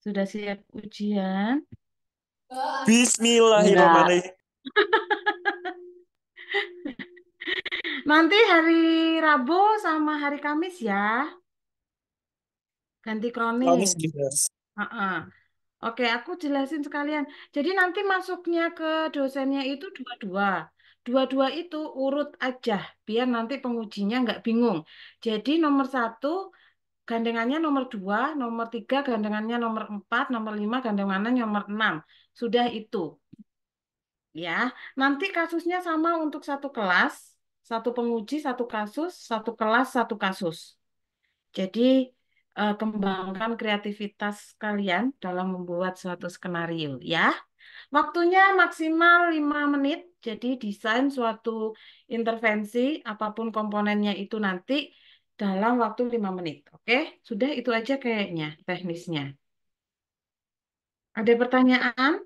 Sudah siap ujian? Bismillahirrahmanirrahim. Nanti hari Rabu sama hari Kamis ya. Ganti kronis. Kamis Uh -uh. Oke, aku jelasin sekalian. Jadi nanti masuknya ke dosennya itu dua-dua. Dua-dua itu urut aja, biar nanti pengujinya nggak bingung. Jadi nomor satu gandengannya nomor dua, nomor tiga gandengannya nomor empat, nomor lima gandengannya nomor enam. Sudah itu. Ya, nanti kasusnya sama untuk satu kelas, satu penguji satu kasus, satu kelas satu kasus. Jadi uh, kembangkan kreativitas kalian dalam membuat suatu skenario ya. Waktunya maksimal 5 menit, jadi desain suatu intervensi apapun komponennya itu nanti dalam waktu 5 menit. Oke, sudah itu aja kayaknya teknisnya. Ada pertanyaan?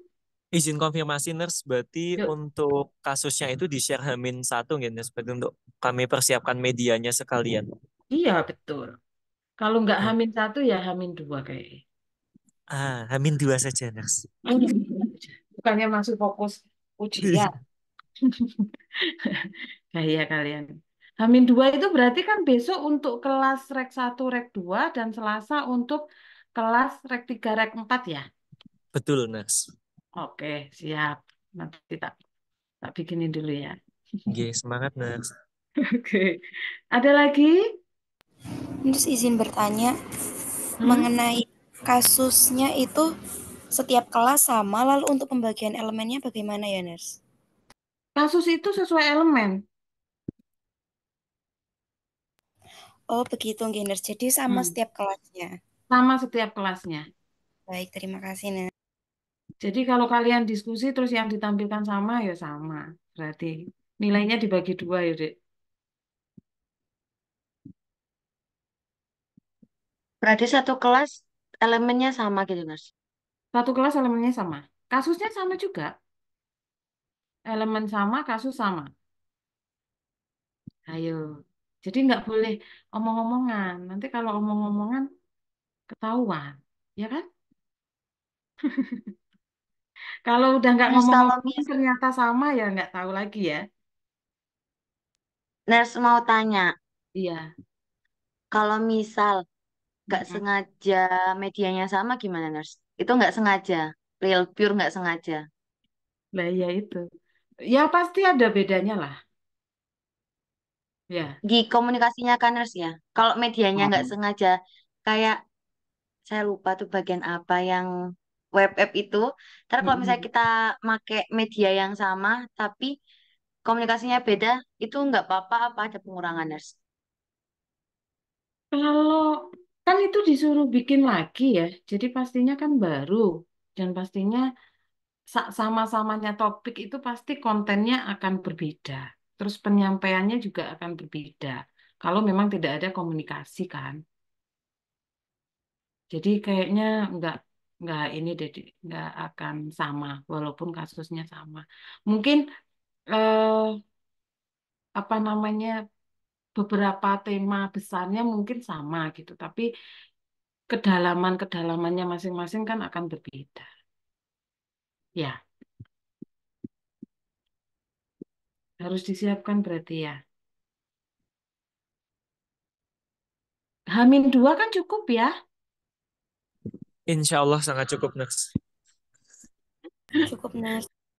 izin konfirmasi nurse berarti Yuk. untuk kasusnya itu di share Hamin satu gitu nurse berarti untuk kami persiapkan medianya sekalian. Iya betul. Kalau nggak Hamin satu ya Hamin dua kayak. Ah Hamin dua saja nurse. Bukannya masuk fokus ujian. nah, iya kalian. Hamin dua itu berarti kan besok untuk kelas rek satu, rek dua dan Selasa untuk kelas rek tiga, rek empat ya? Betul, nurse. Oke, siap. Nanti tak tak bikinin dulu ya. Oke, semangat, Nas. Oke. Ada lagi? Terus izin bertanya hmm? mengenai kasusnya itu setiap kelas sama lalu untuk pembagian elemennya bagaimana ya, Nurse? Kasus itu sesuai elemen. Oh, begitu, Nurse. Jadi sama hmm. setiap kelasnya. Sama setiap kelasnya. Baik, terima kasih, Nurse. Jadi kalau kalian diskusi terus yang ditampilkan sama ya sama. Berarti nilainya dibagi dua ya, Dek. Berarti satu kelas elemennya sama gitu, mas. Satu kelas elemennya sama. Kasusnya sama juga. Elemen sama, kasus sama. Ayo. Jadi nggak boleh omong-omongan. Nanti kalau omong-omongan ketahuan, ya kan? Kalau udah nggak Terus kalau ngomong ternyata sama ya nggak tahu lagi ya. nurse mau tanya, Iya. kalau misal nggak mm sengaja medianya sama gimana nurse? Itu nggak sengaja, real pure nggak sengaja. Lah ya itu. Ya pasti ada bedanya lah. Ya. Di komunikasinya kan nurse ya. Kalau medianya nggak mm sengaja, kayak saya lupa tuh bagian apa yang web app itu. Terus kalau misalnya kita pakai media yang sama tapi komunikasinya beda, itu nggak apa-apa apa ada pengurangan nurse? Kalau kan itu disuruh bikin lagi ya, jadi pastinya kan baru dan pastinya sama-samanya topik itu pasti kontennya akan berbeda, terus penyampaiannya juga akan berbeda. Kalau memang tidak ada komunikasi kan, jadi kayaknya nggak nggak ini deh nggak akan sama walaupun kasusnya sama mungkin eh, apa namanya beberapa tema besarnya mungkin sama gitu tapi kedalaman kedalamannya masing-masing kan akan berbeda ya harus disiapkan berarti ya Hamin dua kan cukup ya Insya Allah sangat cukup, Nex. Cukup, Nex.